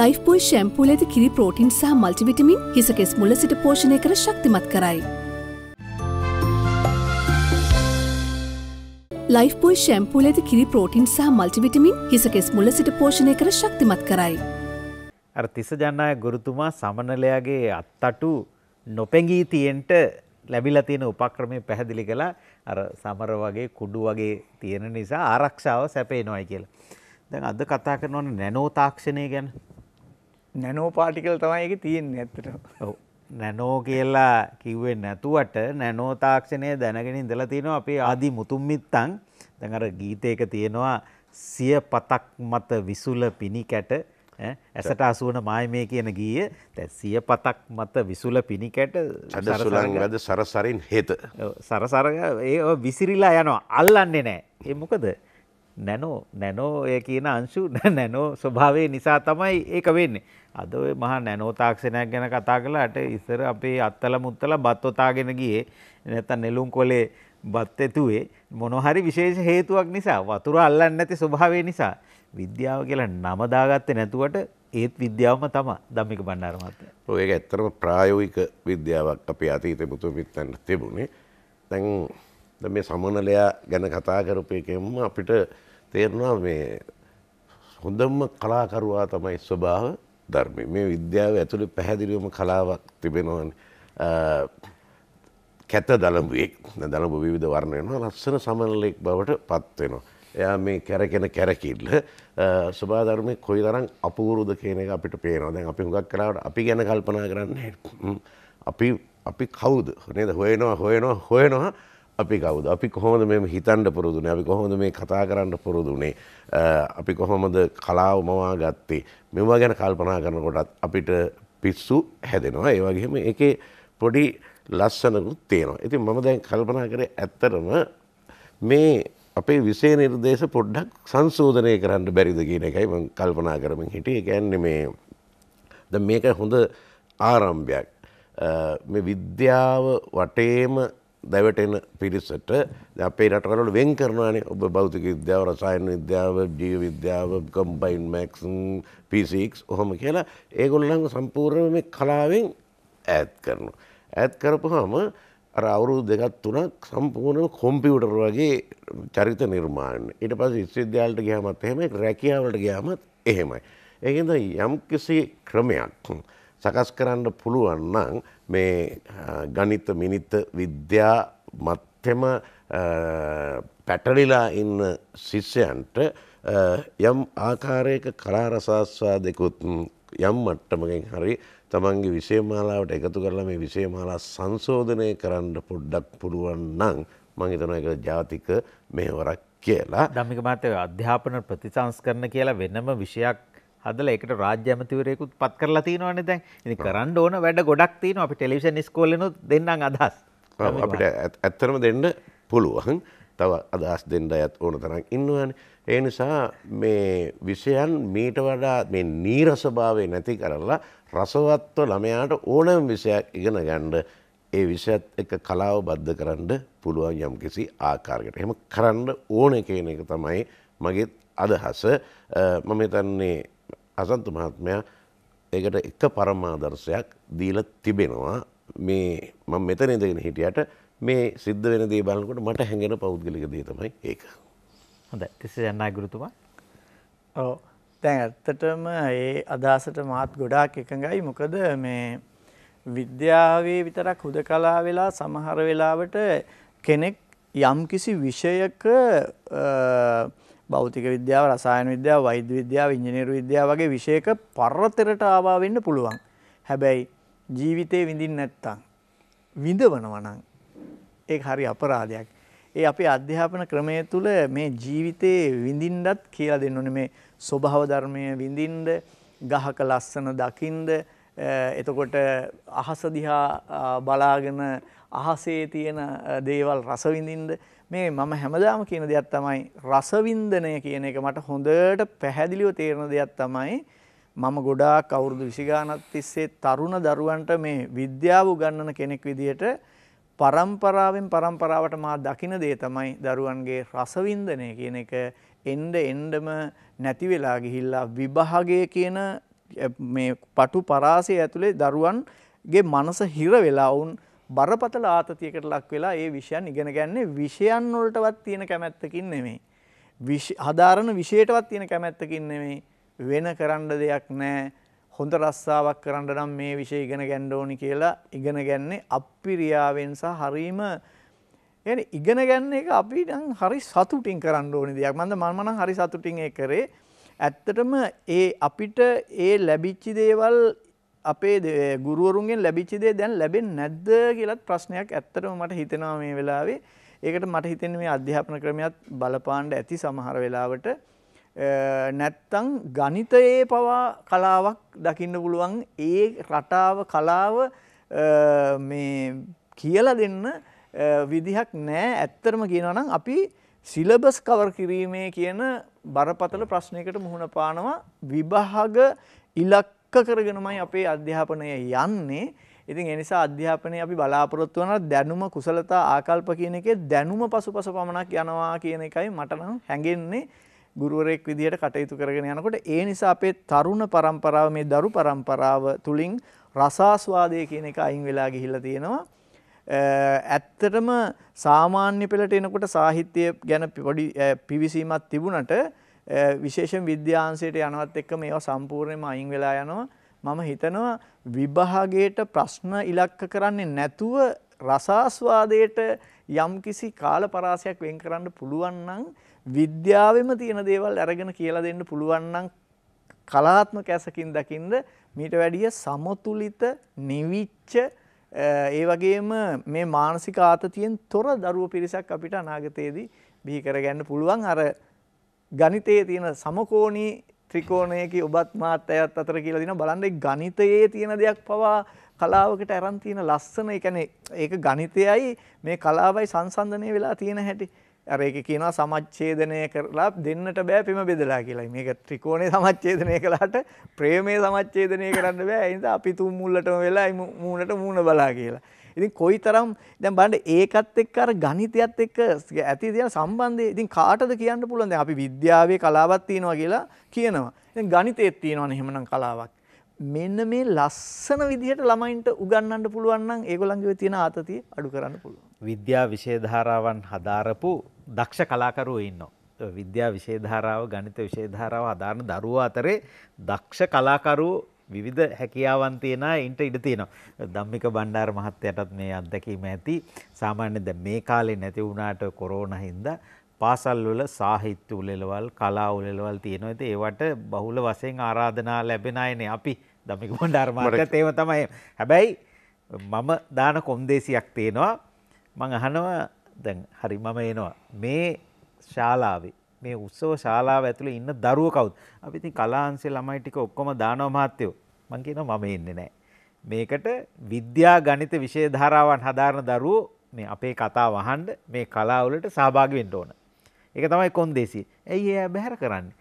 ලයිෆ්බෝයි ෂැම්පූ ඇති කිරි ප්‍රෝටීන් සහ මල්ටිවිටමින් හිස කෙස් මුල සිට පෝෂණය කර ශක්තිමත් කරයි. ලයිෆ්බෝයි ෂැම්පූ ඇති කිරි ප්‍රෝටීන් සහ මල්ටිවිටමින් හිස කෙස් මුල සිට පෝෂණය කර ශක්තිමත් කරයි. අර තිස ජනාය ගුරුතුමා සමනලයාගේ අත්තටු නොපැඟී තියෙන්ට ලැබිලා තියෙන උපක්‍රමය පැහැදිලි කළා අර සමර වගේ කුඩු වගේ තියෙන නිසා ආරක්ෂාව සැපේනොයි කියලා. දැන් අද කතා කරනවනේ නැනෝ තාක්ෂණය ගැන. නැනෝ පාටිකල් තමයි ඒකේ තියෙන්නේ ඇත්තටම. ඔව්. නැනෝ කියලා කිව්වේ නැතුවට නැනෝ තාක්ෂණය දැනගෙන ඉඳලා තිනවා අපේ ආදි මුතුන් මිත්තන්. දැන් අර ගීතයක තියෙනවා සිය පතක් මත විසුල පිනි කැට ඇසට අසුවන මායමේ කියන ගීය තැසිය පතක් මත විසුල පිණිකැට සුලන් වැද සරසරින් හේත. සරසරග ඒ විසිරිලා යනවා අල්ලන්නේ නෑ. ඒ මොකද නැනෝ නැනෝ ඔය කියන අංශු නැනෝ ස්වභාවේ නිසා තමයි ඒක වෙන්නේ. අද ඔය මහා නැනෝ තාක්ෂණයක් ගැන කතා කළාට ඉස්සර අපේ අත්තල මුත්තල බත් ඔතාගෙන ගියේ නැත්තම් නෙළුම් කොලේ බත් එතුවේ මොන හරි විශේෂ හේතුවක් නිසා වතුර අල්ලන්නේ නැති ස්වභාවය නිසා විද්‍යාව කියලා නම දාගත්තේ නැතුවට ඒත් විද්‍යාවම තමයි ධම්මික බණ්ඩාර මහත්තයා. ඔව් ඒක ඇත්තටම ප්‍රායෝගික විද්‍යාවක් අපේ අතීතේ මුතු පිටන්න තිබුණේ. දැන් දැන් මේ සමනලයා ගැන කතා කරපු එකෙන්ම අපිට තේරෙනවා මේ හොඳම කලාකරුවා තමයි ස්වභාව ධර්මය. මේ විද්‍යාව ඇතුළේ පැහැදිලිවම කලාවක් තිබෙනවනේ. කැත දළඹුවෙක් දළඹ විවිධ වර්ණ වෙනවා ලස්සන සමනලෙක් බවට පත් වෙනවා. එයා මේ කැරකෙන කැරකිල්ල ස්වභාධර්මය කොයි තරම් අපූරුද කියන එක අපිට පේනවා දැන් අපි හුඟක් කලාවට අපි ගැන කල්පනා කරන්නේ අපි අපි කවුද නේද හොයනවා හොයනවා හොයනවා අපි කවුද අපි කොහොමද මෙම හිතන්ඩ පුරුදුනේ අපි කොහොමද මේ කතා කරන්න පුරුදුනේ අපි කොහොමද කලාව මවා ගත්තේ මෙවා ගැන කල්පනා කරනකොටත් අපිට පිස්සු හැදෙනවා ඒවගේම එක පොඩි ලස්සනකුත් තියෙනවා ඉතින් මම දැන් කල්පනා කරේ ඇත්තරම මේ අපේ විසේ නිර්දේශ පොඩ්ඩක් සංශෝධනය කරන්න බැරිද කියන එකයි මං කල්පනා කරමින් හිටිය ගැන්න මේ ද මේක හොඳ ආරම්භයක් මේ විද්‍යාව වටේම දැවටෙන පිරිසට අපේ රටවරට වෙන් කරනවානේ ඔබ බෞතික විද්‍යාව රසායන විද්‍යාව ජීව විද්‍යාව කම්පයින් මැක්සන් පිසික්ස් ඔහොම කියලා ඒගොල්ලඟ සම්පූර්ණ මේ කලාවෙන් ඇත් කරනවා. ඇත් කරපු හම අර අවුරුදු දෙකත් තුනක් සම්පූර්ණම කොම්පියුටර් වගේ චරිත නිර්මාණ. ඊට පස්සේ විශ්වවිද්‍යාලයට ගියාමත් එහෙමයි, රැකියාවලට ගියාමත් එහෙමයි. ඒකෙන්ද යම් කිසි ක්‍රමයක් සකස් කරන්න පුළුවන් නම් මේ ගණිත මිනිත විද්‍යා මත්තම පැටලිලා ඉන්න ශිෂ්‍යයන්ට යම් ආකාරයක කලා රසාස්වාදෙකුත් යම් මට්ටමකින් හරි තමන්ගේ විශේමාලාවට එකතු කරලා මේ විශේමාලා සංශෝධනය කරන්න පොඩ්ඩක් පුළුවන් නම් මං හිතන එක ජාතික මෙහවරක් කියලා දමික මතය අධ්‍යාපන ප්‍රතිසංස් කරන කියලා වෙනම විෂයක් හදල එකට රාජ්‍යමතිවරයකුත් පත් කරලා තියෙනවාන දැන් ඉනි කරන්න ඕන වැඩ ගොඩක් තියෙන අපි ටෙලිෂන් ස්කෝලනු දෙන්නම් අදහස් අපිට ඇත්තරම දෙන්න පුළුවන් තව අදහස් දෙන්න අයත් ඕන තරම් ඉන්නවනේ. ඒ නිසා මේ විෂයන් මීට වඩා මේ නීරසභාවය නැති කරලා රසවත්ව ළමයාට ඕනෑම විෂයක් ඉගෙන ගන්න ඒ විෂයත් එක්ක කලාව බද්ධ කරන්න පුළුවන් යම්කිසි ආකාරයකට. එහෙම කරන්න ඕන කියන එක තමයි මගේ අදහස. මම හිතන්නේ අසන්ත මහත්මයා ඒකට එක පරමාදර්ශයක් දීලා තිබෙනවා. මේ මම මෙතන ඉඳගෙන හිටියට මේ සිද්ධ වෙන දේ බලනකොට මට හැඟෙන පෞද්ගලික දේ තමයි ඒක. හොඳයි. තිස්සේ යන්නයි ගුරුතුමා. ඔව්. දැන් ඇත්තටම ඒ අදහසට මාත් ගොඩාක් එකඟයි. මොකද මේ විද්‍යාවේ විතරක් හුදකලා වෙලා සමහර වෙලාවට කෙනෙක් යම්කිසි විෂයක භෞතික විද්‍යාව, රසායන විද්‍යාව, වෛද්‍ය විද්‍යාව, ඉංජිනේරු විද්‍යාව වගේ විෂයක පරතරට ආවා වෙන්න පුළුවන්. හැබැයි ජීවිතේ විඳින්න නැත්තම් විඳවනවා නම් ඒක හරි අපරාධයක්. ඒ අපේ අධ්‍යාපන ක්‍රමය තුළ මේ ජීවිතයේ විඳින්නත් කියලා දෙන්න ඕනේ මේ ස්වභාව ධර්මය විඳින්න ගහක ලස්සන දකින්ද එතකොට අහස දිහා බලාගෙන අහසේ තියෙන දේවල් රසවිඳින්ද මේ මම හැමදාම කියන දෙයක් තමයි රසවින්දනය කියන එක මට හොඳට පැහැදිලිව තේරෙන දෙයක් තමයි මම ගොඩාක් අවුරුදු 20 ගානක් තිස්සේ තරුණ දරුවන්ට මේ විද්‍යාව උගන්වන කෙනෙක් විදිහට පරම්පරාවෙන් පරම්පරාවට මා දකින දේ තමයි දරුවන්ගේ රසවින්දනය කියන එක එන්ඩ එන්ඩම නැතිවෙලා ගිහිල්ලා විභාගය කියන මේ පටු පරාසය ඇතුළේ දරුවන්ගේ මනස හිර වෙලා ඔවුන් බරපතල ආතතියකට ලක් වෙලා ඒ විෂයන් ඉගෙන ගන්නේ විෂයන් වලටවත් තියෙන කැමැත්තකින් නෙමෙයි. හදාරණ විෂයටවත් තියෙන කැමැත්තකින් නෙමෙයි. වෙන කරන්න දෙයක් නැහැ. හොඳ රස්සාවක් කරන්න නම් මේ විෂය ඉගෙන ගන්න ඕනි කියලා ඉගෙන ගන්නේ අප්පිරියාවෙන් සහ හරීම يعني ඉගෙන ගන්න එක අපි නම් හරි සතුටින් කරන්න ඕනි දෙයක්. මන්ද මම නම් හරි සතුටින් ඒ කරේ. ඇත්තටම ඒ අපිට ඒ ලැබිච්ච දේවල් අපේ ගුරුවරුන්ගෙන් ලැබිච්ච දේ දැන් ලැබෙන්නේ නැද්ද කියලත් ප්‍රශ්නයක් ඇත්තටම මට හිතෙනවා මේ වෙලාවේ. ඒකට මට හිතෙන්නේ මේ අධ්‍යාපන ක්‍රමයක් බලපාන්න ඇති සමහර වෙලාවට. නැත්තං ගනිතයේ පවා කලාවක් දකින්න පුළුවන් ඒ රටාව කලාව කියල දෙන්න විදිහක් නෑ ඇත්තරම කියනනම් අපි සිලබස් කවර් කිරීමේ කියන බරපතල ප්‍රශ්නයකට මුහුණ පානවා විභාග ඉලක්ක කරගෙනමයි අපේ අධ්‍යාපනය යන්නේ ඉතින් එනිසා අධ්‍යාපනය අපි බලාපොරොත්තු වන දැනුම කුසලතා ආකල්ප කියන එකේ දැනුම පසු පස පමණක් යනවා කියන එකයි මටනම් හැඟෙන්නේ ගුරුවරයෙක් විදිහට කටයුතු කරගෙන යනකොට ඒ නිසා අපේ තරුණ පරම්පරාව මේ දරු පරම්පරාව තුලින් රසාස්වාදය කියන එක අයින් වෙලා ගිහිල්ලා තියෙනවා. ඇත්තටම සාමාන්‍ය පෙළට එනකොට සාහිත්‍ය ගැන පොඩි පිවිසීමක් තිබුණට විශේෂයෙන් විද්‍යාංශයට යනවත් එක්ක මේවා සම්පූර්ණයෙන්ම අයින් වෙලා යනවා. මම හිතනවා විභාගයට ප්‍රශ්න ඉලක්ක කරන්නේ නැතුව රසාස්වාදයට යම්කිසි කාල පරාසයක් වෙන් කරන්න පුළුවන් නම් විද්‍යාවෙම තියෙන දේවල් අරගෙන කියලා දෙන්න පුළුවන් නම් කලාත්මක ඇසකින් දකින්ද මීට වැඩිය සමතුලිත නිවිච්ච ඒ වගේම මේ මානසික ආතතියෙන් තොර දරුව පිරිසක් අපිට අනාගතයේදී බිහි කරගන්න පුළුවන් අර ගණිතයේ තියෙන සමකෝණී ත්‍රිකෝණයක ඔබත් මාත් අයත් අතර කියලා දෙනවා බලන්න ඒ ගණිතයේ තියෙන දෙයක් පවා කලාවකට අරන් තියෙන ලස්සන ඒ කියන්නේ ඒක ගණිතයයි මේ කලාවයි සංසන්දනය වෙලා තියෙන හැටි අර ඒක කියනවා සමච්ඡේදනය කරලා දෙන්නට බෑ පෙම බෙදලා කියලා. මේක ත්‍රිකෝණේ සමච්ඡේදනය කළාට ප්‍රේමයේ සමච්ඡේදනය කරන්න බෑ. ඒ නිසා අපි තුන් මුල්ලටම වෙලා මූණට මූණ බලා කියලා. ඉතින් කොයිතරම් දැන් බලන්න ඒකත් එක්ක අර ගණිතයත් එක්ක ඇති තියෙන සම්බන්ධය ඉතින් කාටද කියන්න පුළුවන්? දැන් අපි විද්‍යාවේ කලාවක් තියෙනවා කියලා කියනවා. ඉතින් ගණිතයේත් තියෙනවනේ එහෙමනම් කලාවක්. මෙන්න මේ ලස්සන විදිහට ළමයින්ට උගන්වන්න පුළුවන් නම් ඒගොල්ලන්ගේ තියෙන ආතතිය අඩු කරන්න පුළුවන්. විද්‍යා විෂයධාරාවන් හදාරපු දක්ෂ කලාකරුව ඉන්නවා. විද්‍යා විශේධාරාව ගනිත විශේධාරාව අධාරණ දරුව අතරේ දක්ෂ කලාකරු විධ හැකියාවන් තියෙන ඉන්ට ඉඩ තියෙනවා. දම්මික බණ්ඩාර මහත්තයටත් මේ අත්දැකීම ඇති සාමාන්‍ය ද මේ කාලේ නැති වුණාට කොරෝණ හින්දා පාසල්වල සාහිත්‍ය උලෙලවල් කලා උලෙලවල් තියෙනවා ඇති ඒවට බහුල වසයෙන් ආරාධනා ලැබෙන අයනේ අපි දමික බණ්ඩාර මාර්ග තේම තමයි හැබැයි මම දාන කොන්දේසියක් තියෙනවා මං අහනවා දැන් හරි මම එනවා මේ ශාලාවේ මේ උත්සව ශාලාව ඇතුළේ ඉන්න දරුව කවුද? අපි ඉතින් කලාංශේ ළමයි ටික ඔක්කොම දානවා මහත්තයෝ. මං කියනවා මම එන්නේ නැහැ. මේකට විද්‍යා ගණිත විෂය ධාරාවන් හදාරන දරුවෝ මේ අපේ කතාව අහන්න මේ කලාවලට සහභාගී වෙන්න ඕන. ඒක තමයි කොන්දේසි. ඇයි එයා බැහැර කරන්නේ?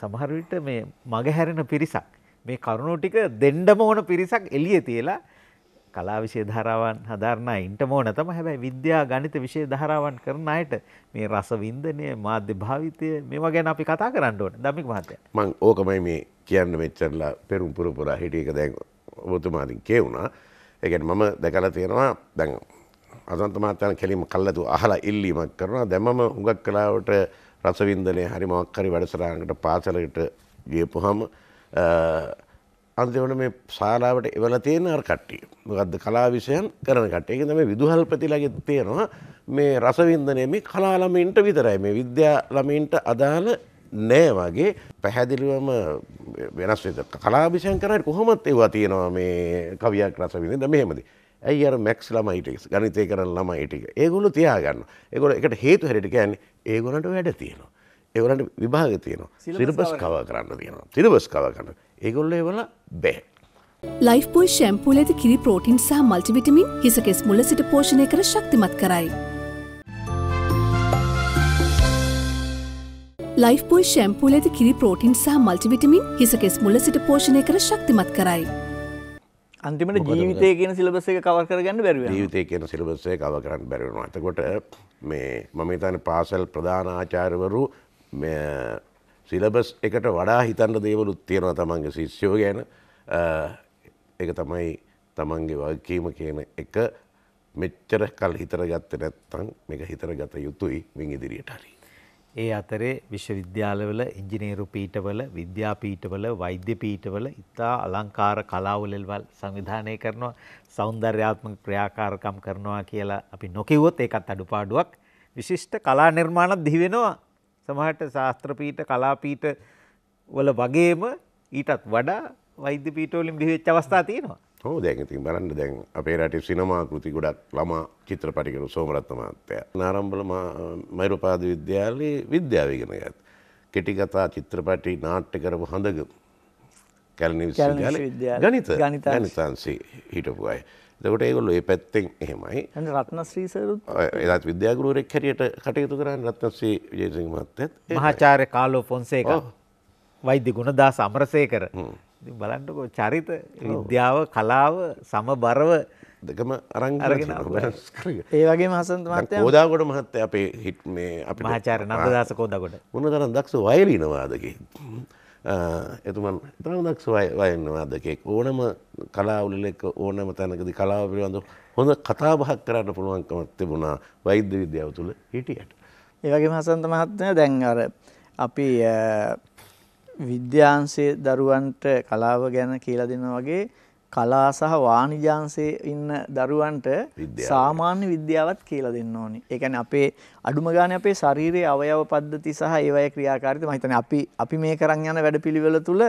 සමහර විට මේ මගහැරෙන පිරිසක් මේ කරුණෝ ටික දෙන්නම ඕන පිරිසක් එළියේ තියලා කලා විෂය ධාරාවන් හදාරණා ඉන්ට මෝන තම හැබැයි විද්‍යා ගණිත විෂය ධාරාවන් කරන අයට මේ රස වින්දනය මාධ්‍ය භාවිතය මේවා ගැන අපි කතා කරන්න ඕන දමික් මහත්තය. මං ඕකමයි මේ කියන්න මෙච්චරලා පෙරුම් පුරපුරා හිටියක දැන් ඔබතුමාදින් කියවුණා ඒකෙන් මම දැකලා තියෙනවා දැන් අසන්ත මහත්තයන් කෙලිම කල්ලතු අහලා ඉල්ලීමක් කරනවා දැමම හුඟක් කලාවට රසවින්දනය හරි මොක්කරි වැඩසටහනකට පාසලකට ගියපුහම අන්තිමට මේ ශාලාවට එවල තියෙන අර කට්ටිය. මොකද්ද කලා විෂයන් කරන කට්ටිය. ඒක තමයි විදුහල්පතිලාගේ තියෙනවා මේ රසවින්දනය මේ කලා ළමයින්ට විතරයි. මේ විද්‍යා ළමයින්ට අදාළ නෑ වගේ පැහැදිලිවම වෙනස් වෙද කලා විෂයන් කරන්නේ කොහොමද ඒවා තියෙනවා මේ කවියක් රසවින්දන මෙහෙමදී. ඇයි අර මැක්ස් ළමයිට ගනිතය කරන ළමයිටික ඒගොලු තියාගන්න ඒගොල එකට හේතු හැට කියන්නේ ඒගොලට වැඩ තියෙනවා ඒවලට විභාග තියෙනවා සිරපස් කව කරන්න තියෙනවා සිරපස් කව කරන්න ඒගොල්ල ඒවල බැහ. ලයිෆ්බෝයි ශැම්පූලඇති කිරි පෝටින් සහ මල්ටිවිටමින් හිසකෙස් මුල සිට පෝෂණය කර ශක්තිමත් කරයි. ලයිෆ්බෝයි ශැම්පූල ඇති කිරි පෝටින් සහ මල්ටිවිටමින් හිසකෙස් මුල සිට පෝෂණය කර ශක්තිමත් කරයි. අන්තිමට ජීවිතය කියන සිලබස එක කවර කරගන්න බැරිව ජීවිතය කියන සිලබසය කව කරන්න බැරිවෙනවා ඇතකොට මේ මම තන පාසල් ප්‍රධානාචාරවරු සිලබස් එකට වඩා හිතන්ට දේවලුත් තියෙනවා තමන්ගේ ශිෂ්‍යෝ ගැන එක තමයි තමන්ගේ වගකීම කියන එක මෙච්චර කල් හිතර ගත්ත නැත්තං මේක හිතර ගත යුතුයි මින් ඉදිරියට හරි. ඒ අතරේ විශ්වවිද්‍යාලවල ඉංජිනේරු පීටවල විද්‍යාපීටවල වෛද්‍ය පීටවල ඉතා අලංකාර කලාවලල්වල් සංවිධානය කරනවා සෞන්දර්යාත්මක ක්‍රියාකාරකම් කරනවා කියලා අපි නොකිවොත් ඒකත් අඩුපාඩුවක් විශිෂ්ට කලා නිර්මාණත් දිවෙනවා සමහට ශාස්ත්‍රපීට කලාපීට වල වගේම ඊටත් වඩා වෛද්‍ය පීටෝලිම් ිහිච් අවස්ථා තියෙනවා හෝ දැකතින් බලන්න දැන් අපේ රටේ සිනමා කෘති ගොඩක් ළමා චිත්‍රපටිකරු සෝමරත්තමත්තය. නාරම්බල මෛරුපාද විද්‍යාලයේ විද්‍යාවගෙන ගත්. කෙටිකතා චිත්‍රපටි නාට්‍ය කරපු හඳග කැලනි ගනිත ගනිතාන්සේ හිටපු අයි. එතකොට ඒගොල්ලෝ ඒ පැත්තෙන් එහෙමයි. අන්න රත්නශ්‍රී සරුත් එදත් විද්‍යාගුරුවරෙක් හැටියට කටයුතු කරන්නේ රත්නශ්‍රී විජේසිංහ මහත්තයත්. මහාචාර්ය කාලෝ ෆොන්සේකා. වෛද්‍ය ගුණදාස අමරසේකර. ඉතින් බලන්නකෝ චරිත විද්‍යාව කලාව සමබරව දෙකම අරන් අරගෙන ඒ වගේ මහසන්ත මහත්තයා කෝදාගොඩ මහත්තයා අපේ හිට මේ අපේ මහාචාර්ය නන්දදාස කෝදාගොඩ මොන තරම් දක්ෂ වයලිනවාද කියලා. එතුමන් තවදක්ෂ වයන්නවාද දෙකෙක් ඕනම කලාවුලෙක් ඕනම තැනකද කලාව පිළිබඳ හොඳ කතාබහක් කරන්න පුළුවන්කමත් තිබුණා වෛද්‍ය විද්‍යාව තුළ හිටියට. ඒවගේ මසන්ත මහත්මය දැන් අර අපි විද්‍යාන්සේ දරුවන්ට කලාව ගැන කියලා දෙන වගේ කලා සහ වාණිජාන්සේ ඉන්න දරුවන්ට සාමාන්‍ය විද්‍යාවත් කියලා දෙන්න ඕනි. ඒ කියන්නේ අපේ අඩුම ගානේ අපේ ශරීරයේ අවයව පද්ධති සහ ඒවයේ ක්‍රියාකාරීත්වය මම හිතන්නේ අපි අපි මේ කරන් යන වැඩපිළිවෙල තුල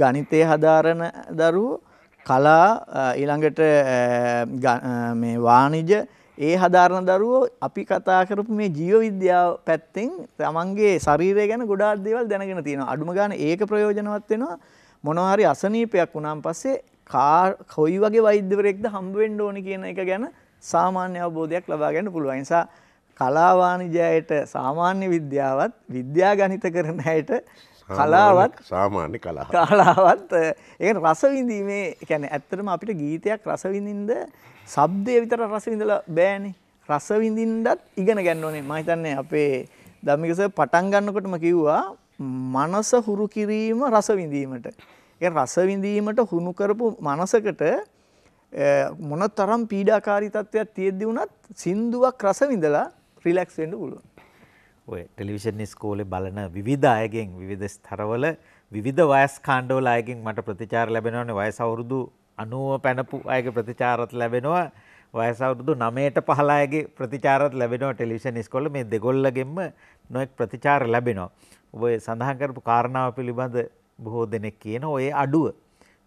ගණිතය හදාරන දරුවෝ කලා ඊළඟට මේ වාණිජ ඒ හදාරණ දරුවෝ අපි කතා කරපු මේ ජීව විද්‍යාව පැත්තෙන් තමන්ගේ ශරීරය ගැන ගොඩාක් දේවල් දැනගෙන තියෙනවා. අඩුම ගානේ ඒක ප්‍රයෝජනවත් වෙනවා. මොනවා හරි අසනීපයක් වුණාන් පස්සේ කොයි වගේ වෛද්‍යවරයෙක්ද හම්බ වෙන්න ඕනි කියන එක ගැන සාමාන්‍ය අවබෝධයක් ලබා ගන්න පුළුවන්. ඒ නිසා කලා වාණිජයට සාමාන්‍ය විද්‍යාවත් විද්‍යා ගණිත කරන අයට කලාවත් සාමාන්‍ය කලාව. කලාවත් ඒක රස විඳීමේ කියන්නේ ඇත්තටම අපිට ගීතයක් රස විඳින්ද ශබ්දය විතර රස විඳලා බෑනේ. රස විඳින්නත් ඉගෙන ගන්න ඕනේ. මම හිතන්නේ අපේ ධම්මික සර් පටන් ගන්නකොටම කිව්වා මනස හුරු කිරීම රස විඳීමට. ඒ රස විඳීමට හුරු කරපු මනසකට මොන තරම් පීඩාකාරී තත්ත්වයක් තියෙද්දි වුණත් සින්දුවක් රස විඳලා රිලැක්ස් වෙන්න පුළුවන්. ඔය ටෙලිවිෂන් ස්කෝලේ බලන විවිධ අයගෙන් විවිධ ස්තරවල විධ වයස් කාණ්ඩවල අයගෙන් මට ප්‍රතිචාර ලැබෙනවනේ වයස අවුරුදු අනුව පැනපු අයගේ ප්‍රතිචාරත් ලැබෙනවා වයස අවුරුදු 9ට 15ගේ ප්‍රතිචාරත් ලැබෙනවා ටෙලිවිෂන් ඉස්කෝලේ මේ දෙගොල්ලගෙන්ම නොඑක් ප්‍රතිචාර ලැබෙනවා. ඔබ සඳහන් කරපු කාරණාව පිළිබඳ බොහෝ දෙනෙක් කියන ඔය අඩුව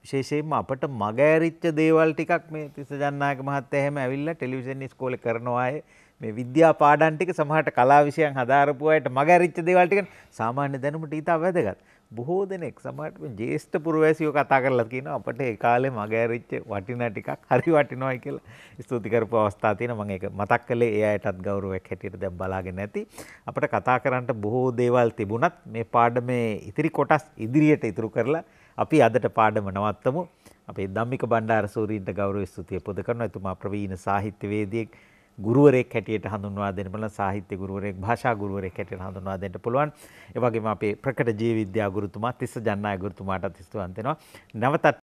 විශේෂයෙන්ම අපට මග ඇරිච්ච දේවල් ටිකක් මේ තිස්ස ජන්නායක මහත්තයා එහෙම ඇවිල්ලා ටෙලිවිෂන් ඉස්කෝලේ කරනවා අය මේ විද්‍යා පාඩම් ටික සමහරට කලා විෂයන් හදාරපු අයට මග ඇරිච්ච දේවල් ටික සාමාන්‍ය දැනුමට ඊට වැඩගත්. බොහෝ දෙනෙක් සමට ජේෂ්ඨ පුරවැසියෝ කතා කරලා කියනවා අපිට ඒ කාලේ මගහැරිච්ච වටිනා ටිකක් හරි වටිනවයි කියලා ස්තුති කරපු අවස්ථා තියෙනවා මම ඒක මතක් කළේ ඒ අයටත් ගෞරවයක් හැටියට දැන් බලාගෙන ඇති අපිට කතා කරන්න බොහෝ දේවල් තිබුණත් මේ පාඩමේ ඉතිරි කොටස් ඉදිරියට ඉතුරු කරලා අපි අදට පාඩම නවත්තමු අපේ ධම්මික බණ්ඩාරසූරීන්ට ගෞරව ස්තුතිය පුද කරනවා එතුමා ප්‍රවීණ සාහිත්‍යවේදියෙක් ගුරුවරයෙක් හැටියට හඳුන්වා දෙන්න බලන සාහිත්‍ය ගුරුවරයෙක් භාෂා ගුරුවරයෙක් හැටියට හඳුන්වා දෙන්න පුළුවන්. ඒ වගේම අපේ ප්‍රකට ජීව විද්‍යා ගුරුතුමා තිස්ස ජන්නාය ගුරුතුමාටත් ස්තුතිවන්ත වෙනවා. නැවතත්